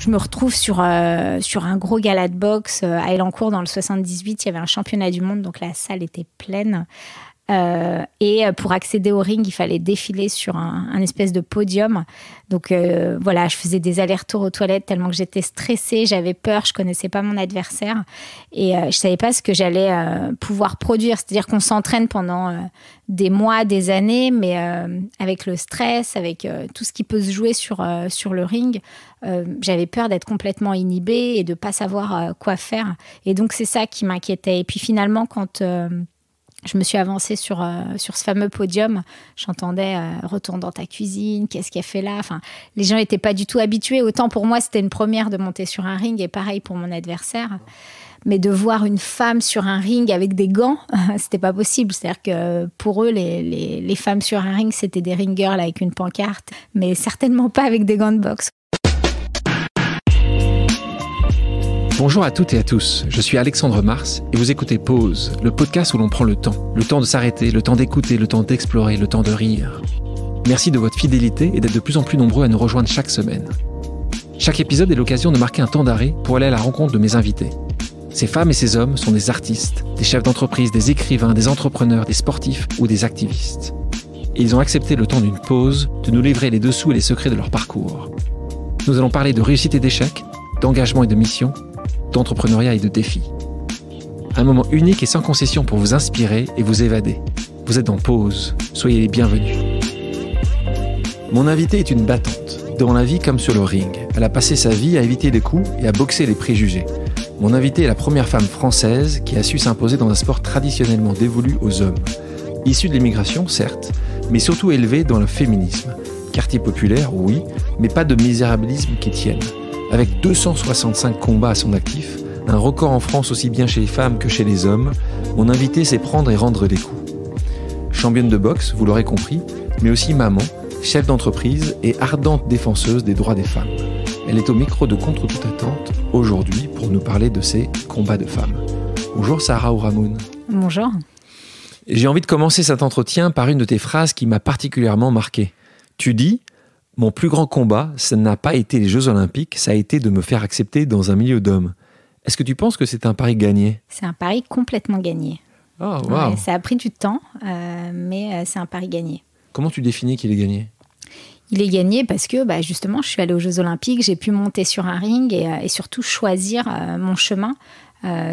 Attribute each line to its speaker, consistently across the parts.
Speaker 1: je me retrouve sur, euh, sur un gros gala de boxe euh, à Elancourt dans le 78. Il y avait un championnat du monde, donc la salle était pleine. Euh, et euh, pour accéder au ring, il fallait défiler sur un, espèce de podium. Donc euh, voilà, je faisais des allers-retours aux toilettes tellement que j'étais stressée, j'avais peur, je connaissais pas mon adversaire et je je savais pas ce que j'allais pouvoir produire. C'est-à-dire qu'on s'entraîne pendant des mois, des années, mais avec le stress, avec tout ce qui peut se jouer sur, sur le ring, j'avais peur d'être complètement inhibée et de pas savoir quoi faire. Et donc c'est ça qui m'inquiétait. Et puis finalement, quand je me suis avancée sur, euh, sur ce fameux podium. J'entendais euh, Retourne dans ta cuisine, qu'est-ce qu'elle fait là enfin, Les gens n'étaient pas du tout habitués. Autant pour moi, c'était une première de monter sur un ring et pareil pour mon adversaire. Mais de voir une femme sur un ring avec des gants, c'était pas possible. C'est-à-dire que pour eux, les, les, les femmes sur un ring, c'était des ringers là, avec une pancarte, mais certainement pas avec des gants de boxe.
Speaker 2: Bonjour à toutes et à tous, je suis Alexandre Mars et vous écoutez Pause, le podcast où l'on prend le temps. Le temps de s'arrêter, le temps d'écouter, le temps d'explorer, le temps de rire. Merci de votre fidélité et d'être de plus en plus nombreux à nous rejoindre chaque semaine. Chaque épisode est l'occasion de marquer un temps d'arrêt pour aller à la rencontre de mes invités. Ces femmes et ces hommes sont des artistes, des chefs d'entreprise, des écrivains, des entrepreneurs, des sportifs ou des activistes. ils ont accepté le temps d'une pause de nous livrer les dessous et les secrets de leur parcours. Nous allons parler de réussite et d'échec, d'engagement et de mission, d'entrepreneuriat et de défis. Un moment unique et sans concession pour vous inspirer et vous évader. Vous êtes en pause, soyez les bienvenus. Mon invité est une battante, dans la vie comme sur le ring. Elle a passé sa vie à éviter les coups et à boxer les préjugés. Mon invité est la première femme française qui a su s'imposer dans un sport traditionnellement dévolu aux hommes. Issue de l'immigration, certes, mais surtout élevée dans le féminisme. Quartier populaire, oui, mais pas de misérabilisme qui tienne. Avec 265 combats à son actif, un record en France aussi bien chez les femmes que chez les hommes, mon invité sait prendre et rendre des coups. Championne de boxe, vous l'aurez compris, mais aussi maman, chef d'entreprise et ardente défenseuse des droits des femmes. Elle est au micro de Contre toute attente aujourd'hui pour nous parler de ses combats de femmes. Bonjour Sarah Ramoun Bonjour. J'ai envie de commencer cet entretien par une de tes phrases qui m'a particulièrement marqué. Tu dis mon plus grand combat, ça n'a pas été les Jeux Olympiques, ça a été de me faire accepter dans un milieu d'hommes. Est-ce que tu penses que c'est un pari gagné
Speaker 1: C'est un pari complètement gagné.
Speaker 2: Oh, ça a
Speaker 1: pris du temps, euh, mais euh, c'est un pari gagné.
Speaker 2: Comment tu définis qu'il est gagné
Speaker 1: il est gagné parce que bah, justement, je suis allée aux Jeux Olympiques, j'ai pu monter sur un ring et, euh, surtout choisir mon chemin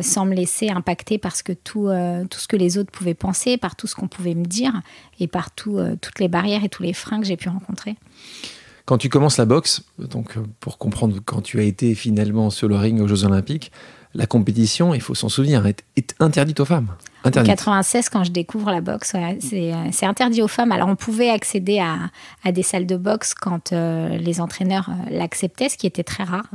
Speaker 1: sans me laisser impacter parce que tout, tout ce que les autres pouvaient penser, par tout ce qu'on pouvait me dire et par toutes les barrières et tous les freins que j'ai pu rencontrer.
Speaker 2: Quand tu commences la boxe, donc euh, pour comprendre quand tu as été finalement sur le ring aux Jeux Olympiques, la compétition, il faut s'en souvenir, est, interdite aux femmes. En
Speaker 1: 96, quand je découvre la boxe, euh, c'est interdit aux femmes. Alors, on pouvait accéder à, des salles de boxe quand euh, les entraîneurs l'acceptaient, ce qui était très rare.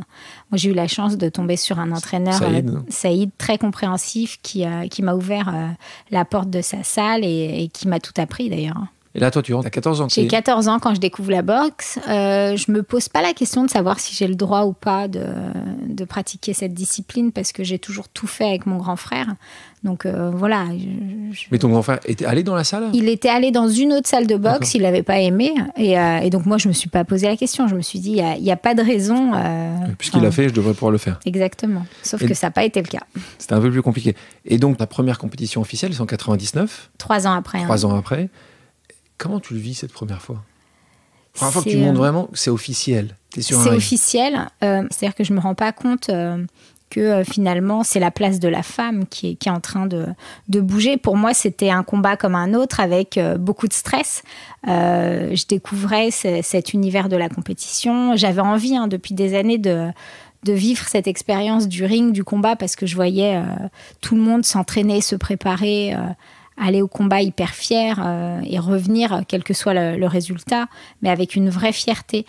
Speaker 1: Moi, j'ai eu la chance de tomber sur un entraîneur, Saïd, très compréhensif, qui, m'a ouvert la porte de sa salle et qui m'a tout appris d'ailleurs.
Speaker 2: Et là, toi, tu rentres à 14 ans. J'ai 14
Speaker 1: ans quand je découvre la boxe. Euh, je me pose pas la question de savoir si j'ai le droit ou pas de, pratiquer cette discipline parce que j'ai toujours tout fait avec mon grand frère. Donc euh, voilà. Je,
Speaker 2: Mais ton grand frère était allé dans la salle Il
Speaker 1: était allé dans une autre salle de boxe, il n'avait pas aimé. Euh, et, donc moi, je me suis pas posé la question. Je me suis dit, il n'y a, pas de raison. Euh, puisqu'il a fait,
Speaker 2: je devrais pouvoir le faire.
Speaker 1: Exactement. Sauf que ça n'a pas été le cas.
Speaker 2: C'était un peu plus compliqué. Et donc, ta première compétition officielle, c'est en 99
Speaker 1: Trois ans après. Hein. Trois ans
Speaker 2: après. Comment tu le vis cette première fois Première fois que tu montes euh, vraiment, c'est officiel. C'est
Speaker 1: officiel. Euh, c'est-à-dire que je me rends pas compte euh, que finalement c'est la place de la femme qui est, en train de, bouger. Pour moi, c'était un combat comme un autre avec beaucoup de stress. je découvrais cet univers de la compétition. J'avais envie hein, depuis des années de, de vivre cette expérience du ring, du combat, parce que je voyais tout le monde s'entraîner, se préparer aller au combat hyper fier euh, et revenir, euh, quel que soit le, résultat, mais avec une vraie fierté.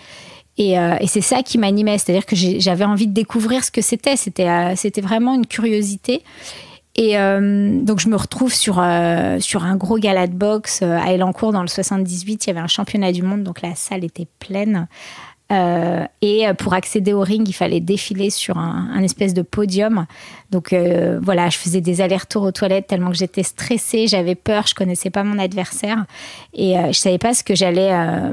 Speaker 1: Et, euh, c'est ça qui m'animait, c'est-à-dire que j'avais envie de découvrir ce que c'était. C'était c'était vraiment une curiosité. Et donc je me retrouve sur, sur un gros gala de boxe à Elancourt dans le 78. Il y avait un championnat du monde, donc la salle était pleine euh, et euh, pour accéder au ring, il fallait défiler sur un, espèce de podium. Donc euh, voilà, je faisais des allers-retours aux toilettes tellement que j'étais stressée, j'avais peur, je connaissais pas mon adversaire et je savais pas ce que j'allais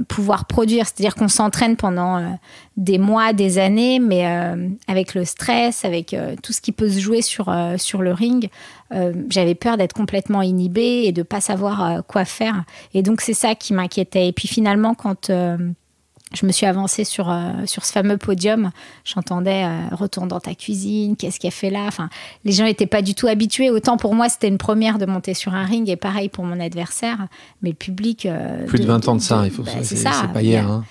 Speaker 1: pouvoir produire. C'est-à-dire qu'on s'entraîne pendant des mois, des années, mais avec le stress, avec tout ce qui peut se jouer sur, sur le ring, j'avais peur d'être complètement inhibée et de pas savoir quoi faire. Et donc c'est ça qui m'inquiétait. Et puis finalement, quand je me suis avancée sur, euh, sur ce fameux podium. J'entendais euh, Retourne dans ta cuisine, qu'est-ce qu'elle fait là enfin, Les gens n'étaient pas du tout habitués. Autant pour moi, c'était une première de monter sur un ring et pareil pour mon adversaire. Mais le public. Euh, Plus de, 20 ans de, ça, il faut bah, C'est pas hier. Hein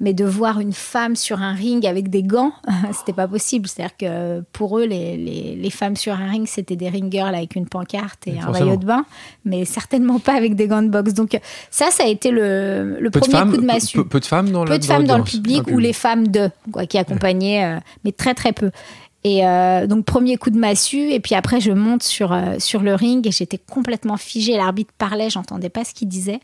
Speaker 1: mais de voir une femme sur un ring avec des gants, c'était pas possible. C'est-à-dire que pour eux, les, femmes sur un ring, c'était des ring girls avec une pancarte et, un maillot de bain, mais certainement pas avec des gants de boxe. Donc ça, ça a été le, premier coup de massue.
Speaker 2: Peu, de femmes dans, peu de femmes dans, le public ou les
Speaker 1: femmes de, quoi, qui accompagnaient, euh, mais très très peu. Et euh, donc, premier coup de massue, et puis après, je monte sur, euh, sur le ring et j'étais complètement figée. L'arbitre parlait, j'entendais pas ce qu'il disait.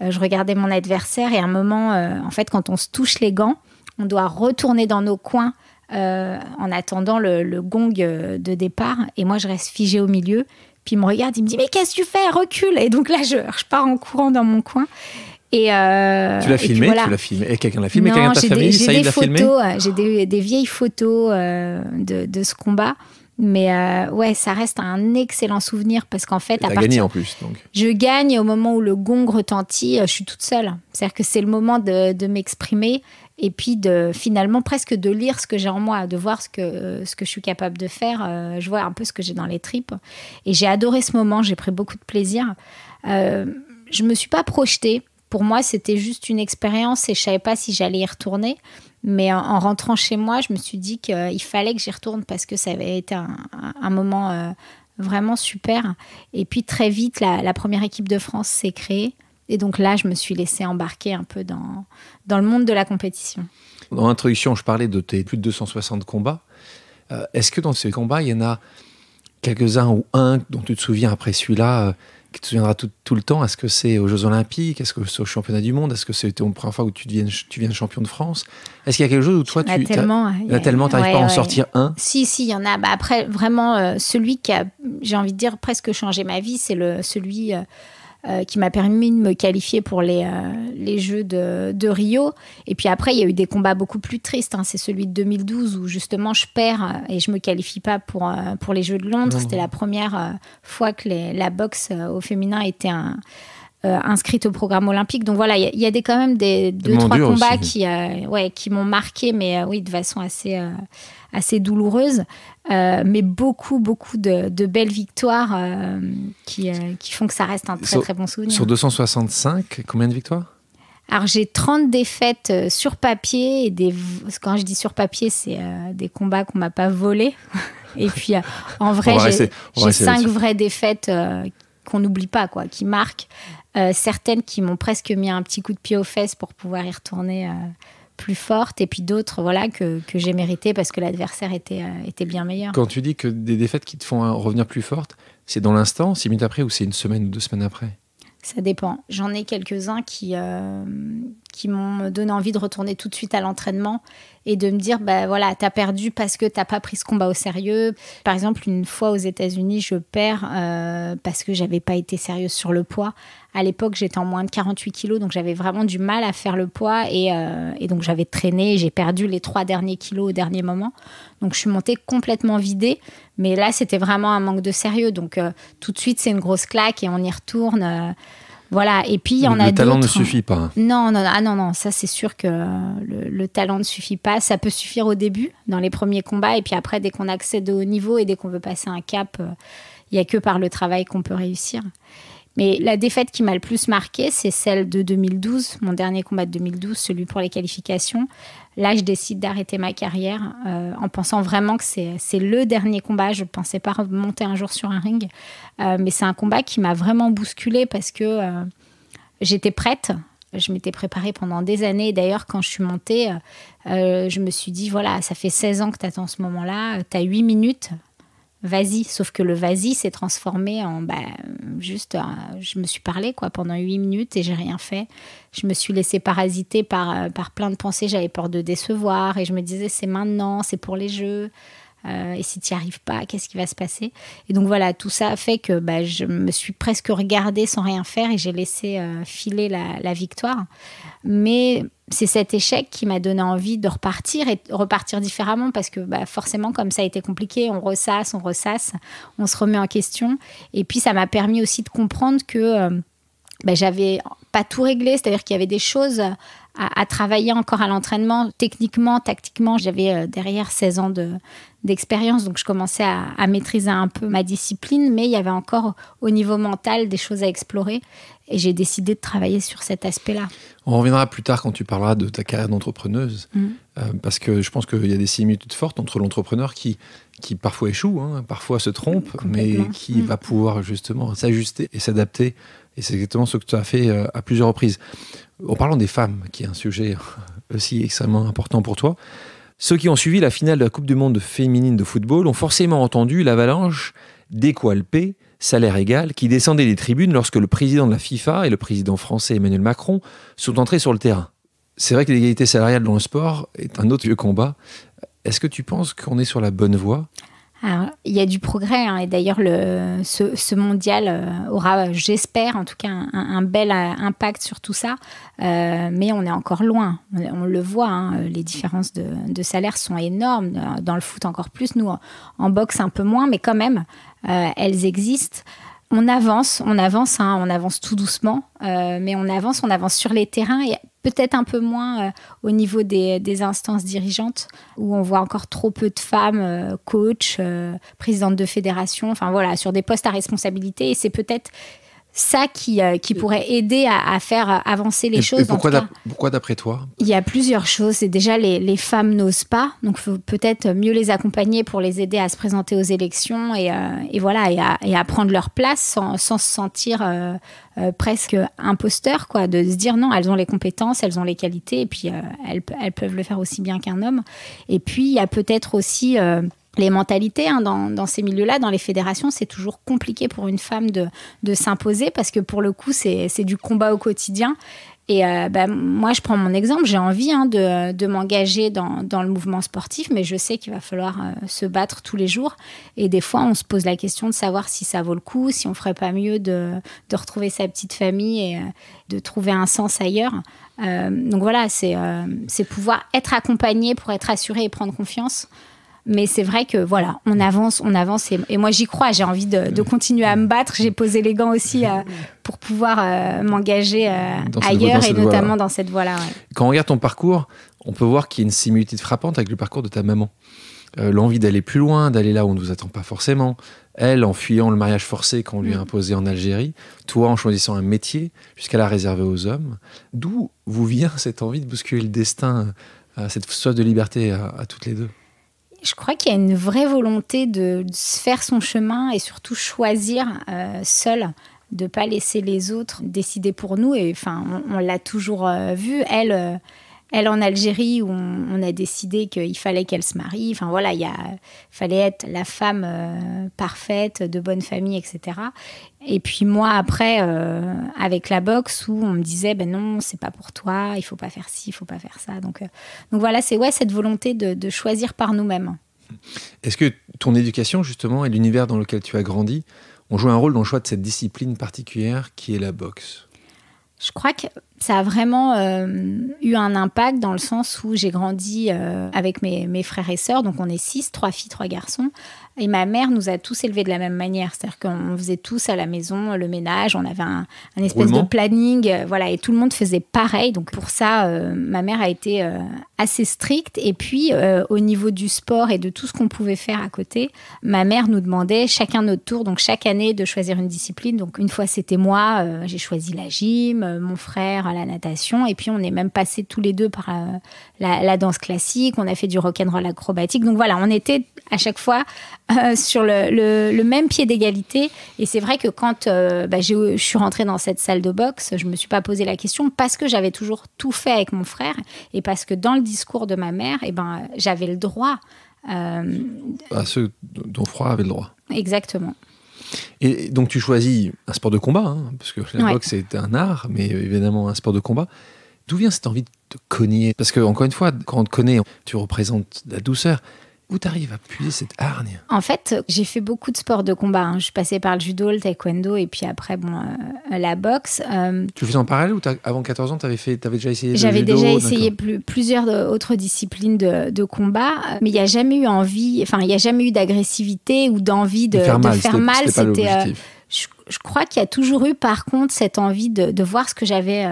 Speaker 1: Euh, je regardais mon adversaire et à un moment, en fait, quand on se touche les gants, on doit retourner dans nos coins en attendant le, gong de départ. Et moi, je reste figée au milieu. Puis il me regarde, il me dit Mais qu'est-ce que tu fais Recule Et donc là, je, je pars en courant dans mon coin. Et euh, tu l'as filmé, tu l'as
Speaker 2: filmé, quelqu'un l'a filmé, quelqu'un de ta famille, ça des l'a
Speaker 1: J'ai des, vieilles photos euh, de, ce combat, mais euh, ouais, ça reste un excellent souvenir parce qu'en fait, à partir, gagné en plus. Je gagne au moment où le gong retentit, je suis toute seule. C'est-à-dire que c'est le moment de, m'exprimer et puis de finalement presque de lire ce que j'ai en moi, de voir ce que, ce que je suis capable de faire. je vois un peu ce que j'ai dans les tripes. Et j'ai adoré ce moment, j'ai pris beaucoup de plaisir. Euh, je me suis pas projetée pour moi, c'était juste une expérience et je savais pas si j'allais y retourner. Mais en, rentrant chez moi, je me suis dit qu'il euh, fallait que j'y retourne parce que ça avait été un, moment euh, vraiment super. Et puis très vite, la, première équipe de France s'est créée. Et donc là, je me suis laissée embarquer un peu dans, dans le monde de la compétition.
Speaker 2: Dans l'introduction, je parlais de tes plus de 260 combats. Euh, est-ce que dans ces combats, il y en a quelques-uns ou un dont tu te souviens après celui-là tu te souviendra tout, tout, le temps Est-ce que c'est aux Jeux Olympiques Est-ce que c'est au championnat du monde Est-ce que c'était la première fois où tu deviens, tu viens champion de France Est-ce qu'il y a quelque chose où toi, tu tellement, il y hein. a, tellement, pas à en sortir un
Speaker 1: Si, si, il y en a. Bah, après, vraiment, euh, celui qui a, j'ai envie de dire, presque changé ma vie, c'est le celui. Euh, euh, qui m'a permis de me qualifier pour les, euh, Jeux de, Rio. Et puis après, il y a eu des combats beaucoup plus tristes. Hein. C'est celui de 2012 où justement je perds euh, et je me qualifie pas pour, pour les Jeux de Londres. C'était la première fois que la boxe au féminin était un euh, inscrite au programme olympique. Donc voilà, il y, a des, quand même des deux, trois combats qui, euh, ouais, qui m'ont marqué, mais euh, oui, de façon assez, assez douloureuse. mais beaucoup, beaucoup de, belles victoires qui, font que ça reste un très, très bon souvenir. Sur
Speaker 2: 265, combien de victoires
Speaker 1: alors j'ai 30 défaites sur papier et des quand je dis sur papier c'est des combats qu'on m'a pas volés et puis en vrai j'ai 5 vraies défaites qu'on n'oublie pas quoi qui marquent euh, certaines qui m'ont presque mis un petit coup de pied aux fesses pour pouvoir y retourner euh, plus forte, et puis d'autres voilà, que, j'ai mérité parce que l'adversaire était, euh, était bien meilleur. Quand
Speaker 2: tu dis que des défaites qui te font revenir plus forte, c'est dans l'instant, six minutes après, ou c'est une semaine ou deux semaines après
Speaker 1: ça dépend. J'en ai quelques-uns qui, qui m'ont donné envie de retourner tout de suite à l'entraînement et de me dire ben voilà t'as perdu parce que t'as pas pris ce combat au sérieux par exemple une fois aux États-Unis je perds euh, parce que j'avais pas été sérieuse sur le poids à l'époque j'étais en moins de 48 kilos donc j'avais vraiment du mal à faire le poids et, euh, donc j'avais traîné j'ai perdu les trois derniers kilos au dernier moment donc je suis montée complètement vidée mais là c'était vraiment un manque de sérieux donc euh, tout de suite c'est une grosse claque et on y retourne voilà, et puis on le, a Le talent ne hein. suffit pas. Non, non, non, ah non, non ça c'est sûr que euh, le, talent ne suffit pas. Ça peut suffire au début, dans les premiers combats, et puis après, dès qu'on accède au niveau et dès qu'on veut passer un cap, euh, il n'y a que par le travail qu'on peut réussir. Mais la défaite qui m'a le plus marqué, c'est celle de 2012, mon dernier combat de 2012, celui pour les qualifications. Là, je décide d'arrêter ma carrière euh, en pensant vraiment que c'est le dernier combat. Je ne pensais pas monter un jour sur un ring. Euh, mais c'est un combat qui m'a vraiment bousculée parce que euh, j'étais prête. Je m'étais préparée pendant des années. D'ailleurs, quand je suis montée, je me suis dit, voilà, ça fait 16 ans que tu attends ce moment-là. Tu as 8 minutes vas-y. Sauf que le vas-y s'est transformé en bah, juste, euh, je me suis parlé quoi pendant huit minutes et j'ai rien fait. Je me suis laissé parasiter par, euh, par plein de pensées. J'avais peur de décevoir et je me disais c'est maintenant, c'est pour les jeux. Euh, et si tu n'y arrives pas, qu'est-ce qui va se passer Et donc voilà, tout ça a fait que bah, je me suis presque regardée sans rien faire et j'ai laissé euh, filer la, victoire. Mais c'est cet échec qui m'a donné envie de repartir et repartir différemment parce que bah, forcément, comme ça a été compliqué, on ressasse, on ressasse, on se remet en question. Et puis ça m'a permis aussi de comprendre que je euh, bah, j'avais pas tout réglé, c'est-à-dire qu'il y avait des choses à, travailler encore à l'entraînement. Techniquement, tactiquement, j'avais euh, derrière 16 ans de, d'expérience, donc je commençais à, maîtriser un peu ma discipline, mais il y avait encore au niveau mental des choses à explorer et j'ai décidé de travailler sur cet aspect-là.
Speaker 2: On reviendra plus tard quand tu parleras de ta carrière d'entrepreneuse, mm. euh, parce que je pense qu'il y a des similitudes fortes entre l'entrepreneur qui, qui parfois échoue, hein, parfois se trompe, mm, mais qui mm. va pouvoir justement s'ajuster et s'adapter. Et c'est exactement ce que tu as fait euh, à plusieurs reprises en parlant des femmes, qui est un sujet aussi extrêmement important pour toi, ceux qui ont suivi la finale de la Coupe du Monde féminine de football ont forcément entendu l'avalanche d'équalpé, salaire égal, qui descendait des tribunes lorsque le président de la FIFA et le président français Emmanuel Macron sont entrés sur le terrain. C'est vrai que l'égalité salariale dans le sport est un autre vieux combat. Est-ce que tu penses qu'on est sur la bonne voie
Speaker 1: il y a du progrès, hein, et d'ailleurs, ce, ce, mondial euh, aura, j'espère, en tout cas, un, bel euh, impact sur tout ça. Euh, mais on est encore loin. On, le voit, hein, les différences de, de, salaire sont énormes. Dans le foot, encore plus. Nous, en, boxe, un peu moins, mais quand même, elles existent on avance, on avance, hein, on avance tout doucement, euh, mais on avance, on avance sur les terrains et peut-être un peu moins euh, au niveau des, instances dirigeantes où on voit encore trop peu de femmes, euh, coach, présidente de fédération, enfin voilà, sur des postes à responsabilité. Et c'est peut-être ça qui, euh, qui pourrait aider à, faire euh, avancer les choses. Et pourquoi, d'après toi Il y a plusieurs choses. C'est déjà les, les femmes n'osent pas, donc faut peut-être mieux les accompagner pour les aider à se présenter aux élections et, euh, et voilà et à, prendre leur place sans, sans se sentir presque imposteur, quoi, de se dire non, elles ont les compétences, elles ont les qualités et puis elles, elles, peuvent le faire aussi bien qu'un homme. Et puis il y a peut-être aussi les mentalités hein, dans, ces milieux-là, dans les fédérations, c'est toujours compliqué pour une femme de, s'imposer parce que pour le coup, c'est du combat au quotidien. Et euh, bah, moi, je prends mon exemple, j'ai envie hein, de, m'engager dans, le mouvement sportif, mais je sais qu'il va falloir euh, se battre tous les jours. Et des fois, on se pose la question de savoir si ça vaut le coup, si on ferait pas mieux de, retrouver sa petite famille et euh, de trouver un sens ailleurs. donc voilà, c'est pouvoir être accompagné pour être assuré et prendre confiance. Mais c'est vrai que voilà, on avance, on avance. Et, moi, j'y crois. J'ai envie de, continuer à me battre. J'ai posé les gants aussi euh, pour pouvoir euh, m'engager euh, ailleurs et notamment dans cette voie-là.
Speaker 2: Quand on regarde ton parcours, on peut voir qu'il y a une similitude frappante avec le parcours de ta maman. L'envie d'aller plus loin, d'aller là où on ne vous attend pas forcément. Elle, en fuyant le mariage forcé qu'on lui a mm. imposé en Algérie. Toi, en choisissant un métier jusqu'à la réserver aux hommes. D'où vous vient cette envie de bousculer le destin, cette soif de liberté à toutes les deux
Speaker 1: je crois qu'il y a une vraie volonté de, se faire son chemin et surtout choisir seule seul de pas laisser les autres décider pour nous et enfin on, l'a toujours euh, vu elle euh, elle en Algérie, où on, a décidé qu'il fallait qu'elle se marie. Enfin voilà, il fallait être la femme euh, parfaite, de bonne famille, etc. Et puis moi, après, euh, avec la boxe, où on me disait, ben non, c'est pas pour toi, il faut pas faire ci, il faut pas faire ça. Donc, euh, donc voilà, c'est ouais, cette volonté de, de choisir par nous-mêmes.
Speaker 2: Est-ce que ton éducation, justement, et l'univers dans lequel tu as grandi, ont joué un rôle dans le choix de cette discipline particulière qui est la boxe
Speaker 1: je crois que ça a vraiment euh, eu un impact dans le sens où j'ai grandi euh, avec mes, frères et sœurs, donc on est six, trois filles, trois garçons. Et ma mère nous a tous élevés de la même manière, c'est-à-dire qu'on faisait tous à la maison le ménage, on avait un, espèce de planning, euh, voilà, et tout le monde faisait pareil. Donc pour ça, ma mère a été assez stricte. Et puis au niveau du sport et de tout ce qu'on pouvait faire à côté, ma mère nous demandait chacun notre tour, donc chaque année de choisir une discipline. Donc une fois c'était moi, j'ai choisi la gym, mon frère à la natation. Et puis, on est même passé tous les deux par euh, la, danse classique. On a fait du rock'n'roll acrobatique. Donc voilà, on était à chaque fois euh, sur le, même pied d'égalité. Et c'est vrai que quand euh, bah, je suis rentrée dans cette salle de boxe, je me suis pas posé la question parce que j'avais toujours tout fait avec mon frère et parce que dans le discours de ma mère, et eh ben, j'avais le droit. à
Speaker 2: ce dont Froid avait le droit.
Speaker 1: Exactement.
Speaker 2: Et donc tu choisis un sport de combat, hein, parce que la boxe c'est un art, mais euh, évidemment un sport de combat. D'où vient cette envie de cogner Parce que encore une fois, quand on te connaît, tu représentes la douceur. Où t'arrives à puiser cette hargne
Speaker 1: En fait, j'ai fait beaucoup de sports de combat. Hein. Je suis passée par le judo, le taekwondo et puis après, bon, euh, la boxe. Euh.
Speaker 2: Tu le faisais en parallèle ou avant 14 ans, t'avais, fait, avais déjà essayé J'avais déjà essayé
Speaker 1: plusieurs euh, autres disciplines de, combat, mais il n'y a jamais eu envie, enfin, il n'y a jamais eu d'agressivité ou d'envie de, faire mal. C'était, je, je, crois qu'il y a toujours eu, par contre, cette envie de, voir ce que j'avais...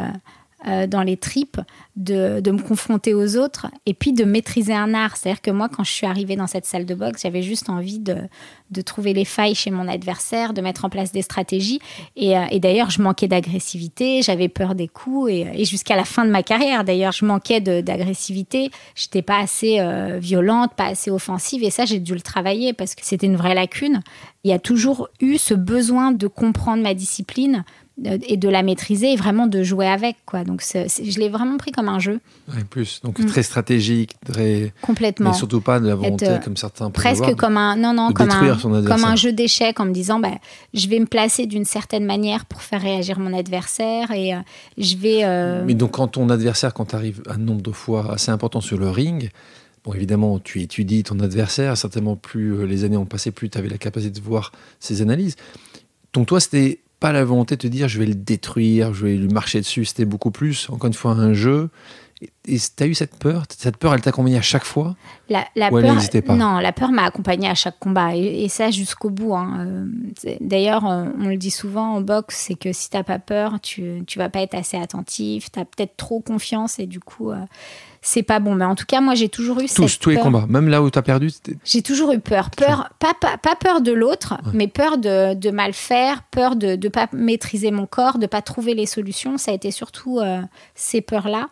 Speaker 1: Euh, dans les tripes de, me confronter aux autres et puis de maîtriser un art. C'est-à-dire que moi, quand je suis arrivée dans cette salle de boxe, j'avais juste envie de, trouver les failles chez mon adversaire, de mettre en place des stratégies. Et, euh, d'ailleurs, je manquais d'agressivité, j'avais peur des coups. Euh, et, jusqu'à la fin de ma carrière, d'ailleurs, je manquais d'agressivité. Je n'étais pas assez violente, pas assez offensive. Et ça, j'ai dû le travailler parce que c'était une vraie lacune. Il y a toujours eu ce besoin de comprendre ma discipline et de la maîtriser et vraiment de jouer avec quoi donc je l'ai vraiment pris comme un jeu
Speaker 2: en plus donc mm. très stratégique très
Speaker 1: complètement mais surtout
Speaker 2: pas de la volonté euh, comme certains presque comme
Speaker 1: un non non comme un, comme un jeu d'échecs en me disant bah, je vais me placer d'une certaine manière pour faire réagir mon adversaire et euh, je vais euh, mais
Speaker 2: donc quand ton adversaire quand tu arrives un nombre de fois assez important sur le ring Bon, évidemment, tu étudies ton adversaire, certainement plus les années ont passé, plus tu avais la capacité de voir ses analyses. Donc toi, c'était pas la volonté de te dire je vais le détruire, je vais lui marcher dessus. C'était beaucoup plus, encore une fois, un jeu. Et tu as eu cette peur Cette peur, elle t'a accompagné à chaque fois La, la peur,
Speaker 1: non, la peur m'a accompagnée à chaque combat. Et, ça, jusqu'au bout. Hein. Euh, d'ailleurs, on, le dit souvent en boxe, c'est que si t'as pas peur, tu, ne vas pas être assez attentif, tu as peut-être trop confiance et du coup... Euh, c'est pas bon. Mais en tout cas, moi, j'ai toujours eu Tous, tous les combats,
Speaker 2: même là où tu as perdu.
Speaker 1: J'ai toujours eu peur. Peur, pas, pas, peur de l'autre, mais peur de, de, mal faire, peur de ne pas maîtriser mon corps, de pas trouver les solutions. Ça a été surtout euh, ces peurs-là.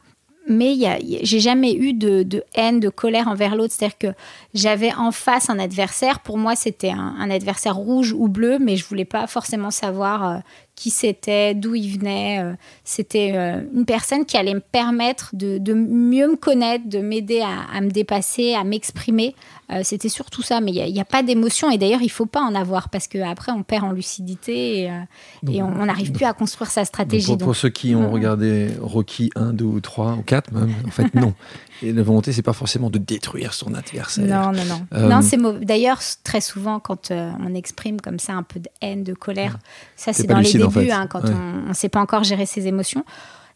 Speaker 1: Mais j'ai jamais eu de, de, haine, de colère envers l'autre. C'est-à-dire que j'avais en face un adversaire. Pour moi, c'était un, adversaire rouge ou bleu, mais je voulais pas forcément savoir euh, qui c'était, d'où il venait. Euh, c'était euh, une personne qui allait me permettre de, mieux me connaître, de m'aider à, me dépasser, à m'exprimer. Euh, c'était surtout ça, mais il n'y a, pas d'émotion. Et d'ailleurs, il ne faut pas en avoir parce qu'après, on perd en lucidité et, on n'arrive plus à construire sa stratégie. pour, ceux
Speaker 2: qui ont regardé Rocky 1, 2 ou 3 ou 4 même, en fait, non. Et la volonté, c'est pas forcément de détruire son adversaire. Non, non, non. non c'est
Speaker 1: d'ailleurs très souvent quand on exprime comme ça un peu de haine, de colère. Ça, c'est dans les Hein, quand on ne sait pas encore gérer ses émotions.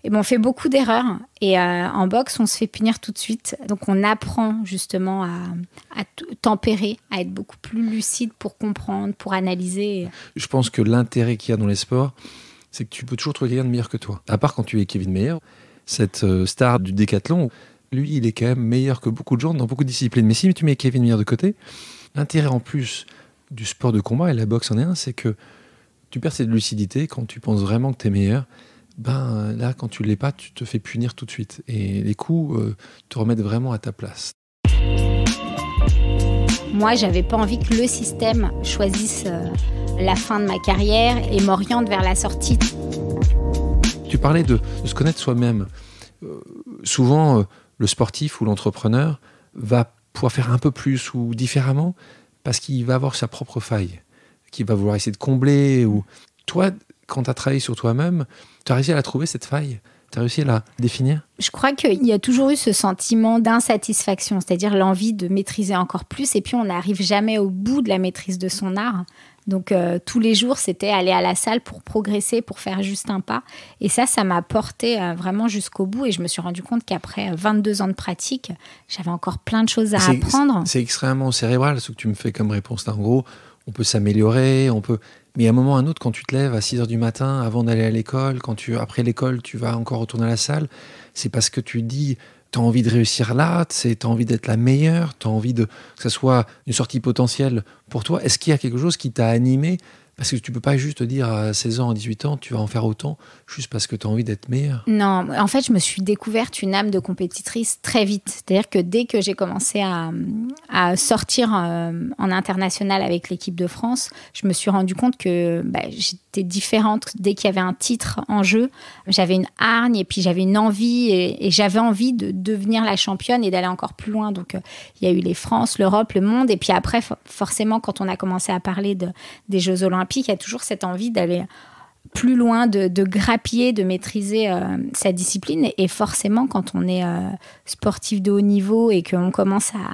Speaker 1: Et ben, on fait beaucoup d'erreurs. Et euh, en boxe, on se fait punir tout de suite. Donc on apprend justement à, tempérer, à être beaucoup plus lucide pour comprendre, pour analyser.
Speaker 2: Je pense que l'intérêt qu'il y a dans les sports, c'est que tu peux toujours trouver quelqu'un de meilleur que toi. À part quand tu es Kevin Meyer, cette euh, star du décathlon, lui, il est quand même meilleur que beaucoup de gens dans beaucoup de disciplines. Mais si tu mets Kevin Meyer de côté, l'intérêt en plus du sport de combat, et la boxe en est un, c'est que tu perds cette lucidité quand tu penses vraiment que tu es meilleur. Ben là, quand tu l'es pas, tu te fais punir tout de suite. Et les coups euh, te remettent vraiment à ta place.
Speaker 1: Moi, j'avais pas envie que le système choisisse euh, la fin de ma carrière et m'oriente vers la sortie.
Speaker 2: Tu parlais de, se connaître soi-même. Euh, souvent, le sportif ou l'entrepreneur va pouvoir faire un peu plus ou différemment parce qu'il va avoir sa propre faille. Qui va vouloir essayer de combler. Ou... Toi, quand tu as travaillé sur toi-même, tu as réussi à la trouver, cette faille tu as réussi à la définir
Speaker 1: Je crois qu'il y a toujours eu ce sentiment d'insatisfaction, c'est-à-dire l'envie de maîtriser encore plus, et puis on n'arrive jamais au bout de la maîtrise de son art. Donc euh, tous les jours, c'était aller à la salle pour progresser, pour faire juste un pas. Et ça, ça m'a porté euh, vraiment jusqu'au bout. Et je me suis rendu compte qu'après 22 euh, ans de pratique, j'avais encore plein de choses à apprendre.
Speaker 2: C'est extrêmement cérébral ce que tu me fais comme réponse. En gros, on peut s'améliorer, on peut. Mais à un moment ou à un autre, quand tu te lèves à 6 heures du matin, avant d'aller à l'école, quand tu après l'école, tu vas encore retourner à la salle, c'est parce que tu dis, tu as envie de réussir là, tu as envie d'être la meilleure, tu as envie de que ça soit une sortie potentielle pour toi. Est-ce qu'il y a quelque chose qui t'a animé parce que tu peux pas juste dire à 16 ans, à 18 ans, tu vas en faire autant juste parce que tu as envie d'être meilleure.
Speaker 1: Non, en fait, je me suis découverte une âme de compétitrice très vite. C'est-à-dire que dès que j'ai commencé à, sortir euh, en, international avec l'équipe de France, je me suis rendu compte que bah, était différente dès qu'il y avait un titre en jeu. J'avais une hargne et puis j'avais une envie et, j'avais envie de devenir la championne et d'aller encore plus loin. Donc euh, il y a eu les France, l'Europe, le monde. Et puis après, forcément, quand on a commencé à parler de, des Jeux olympiques, il y a toujours cette envie d'aller plus loin, de, grappiller, de maîtriser euh, sa discipline. Et forcément, quand on est euh, sportif de haut niveau et qu'on commence à,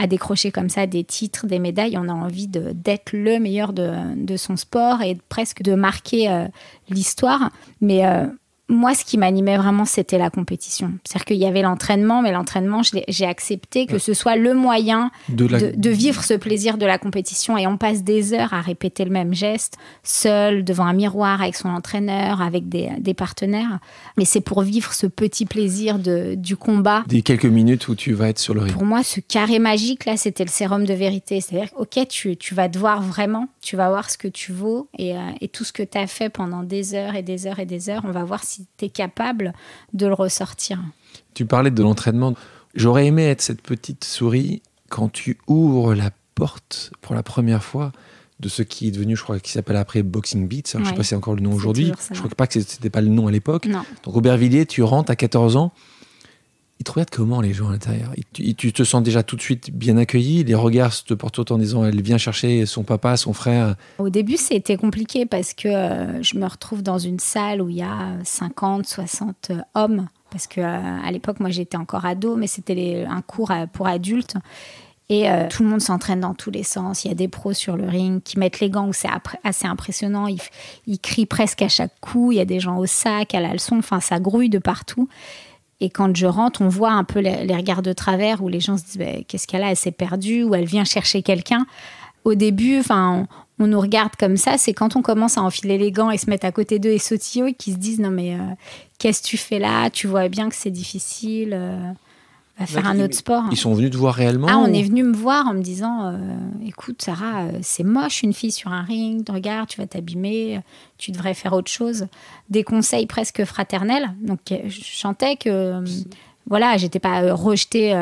Speaker 1: à décrocher comme ça des titres, des médailles. On a envie d'être le meilleur de, son sport et presque de marquer euh, l'histoire. Mais euh, moi, ce qui m'animait vraiment, c'était la compétition. C'est-à-dire qu'il y avait l'entraînement, mais l'entraînement, j'ai accepté que ce soit le moyen
Speaker 2: de,
Speaker 1: vivre ce plaisir de la compétition. Et on passe des heures à répéter le même geste, seul, devant un miroir, avec son entraîneur, avec des, partenaires. Mais c'est pour vivre ce petit plaisir de, du combat.
Speaker 2: Des quelques minutes où tu vas être sur le ring. Pour
Speaker 1: moi, ce carré magique, là, c'était le sérum de vérité. C'est-à-dire, OK, tu, vas te voir vraiment, tu vas voir ce que tu vaux et, euh, et tout ce que tu as fait pendant des heures et des heures et des heures. On va voir si tu es capable de le ressortir.
Speaker 2: Tu parlais de l'entraînement. J'aurais aimé être cette petite souris quand tu ouvres la porte pour la première fois de ce qui est devenu, je crois, qui s'appelle après Boxing Beats. Hein, je ne sais pas si c'est encore le nom aujourd'hui. Je crois pas que n'était pas le nom à l'époque. Donc Aubervilliers, tu rentres à 14 ans ils comment les gens à l'intérieur tu, te sens déjà tout de suite bien accueilli Les regards te portent autant en disant elle vient chercher son papa, son frère Au
Speaker 1: début, c'était compliqué parce que euh, je me retrouve dans une salle où il y a 50, 60 euh, hommes. Parce que euh, à l'époque, moi j'étais encore ado, mais c'était un cours pour adultes. Et tout le monde s'entraîne dans tous les sens. Il y a des pros sur le ring qui mettent les gants, c'est assez impressionnant. Il ils crient presque à chaque coup. Il y a des gens au sac, à la leçon. Enfin, ça grouille de partout. Et quand je rentre, on voit un peu les, regards de travers où les gens se disent bah, qu'est-ce qu'elle a, elle s'est perdue ou elle vient chercher quelqu'un. Au début, enfin, on, nous regarde comme ça. C'est quand on commence à enfiler les gants et se mettre à côté d'eux et sautiller qui qu'ils se disent non mais euh, qu'est-ce que tu fais là Tu vois bien que c'est difficile. Euh. Bah, faire un autre sport. Hein. Ils
Speaker 2: sont venus te voir réellement Ah, on est venu
Speaker 1: me voir en me disant euh, écoute, Sarah, euh, c'est moche une fille sur un ring, regarde, tu vas t'abîmer, euh, tu devrais faire autre chose. Des conseils presque fraternels. Donc, je chantais que. Voilà, j'étais pas rejetée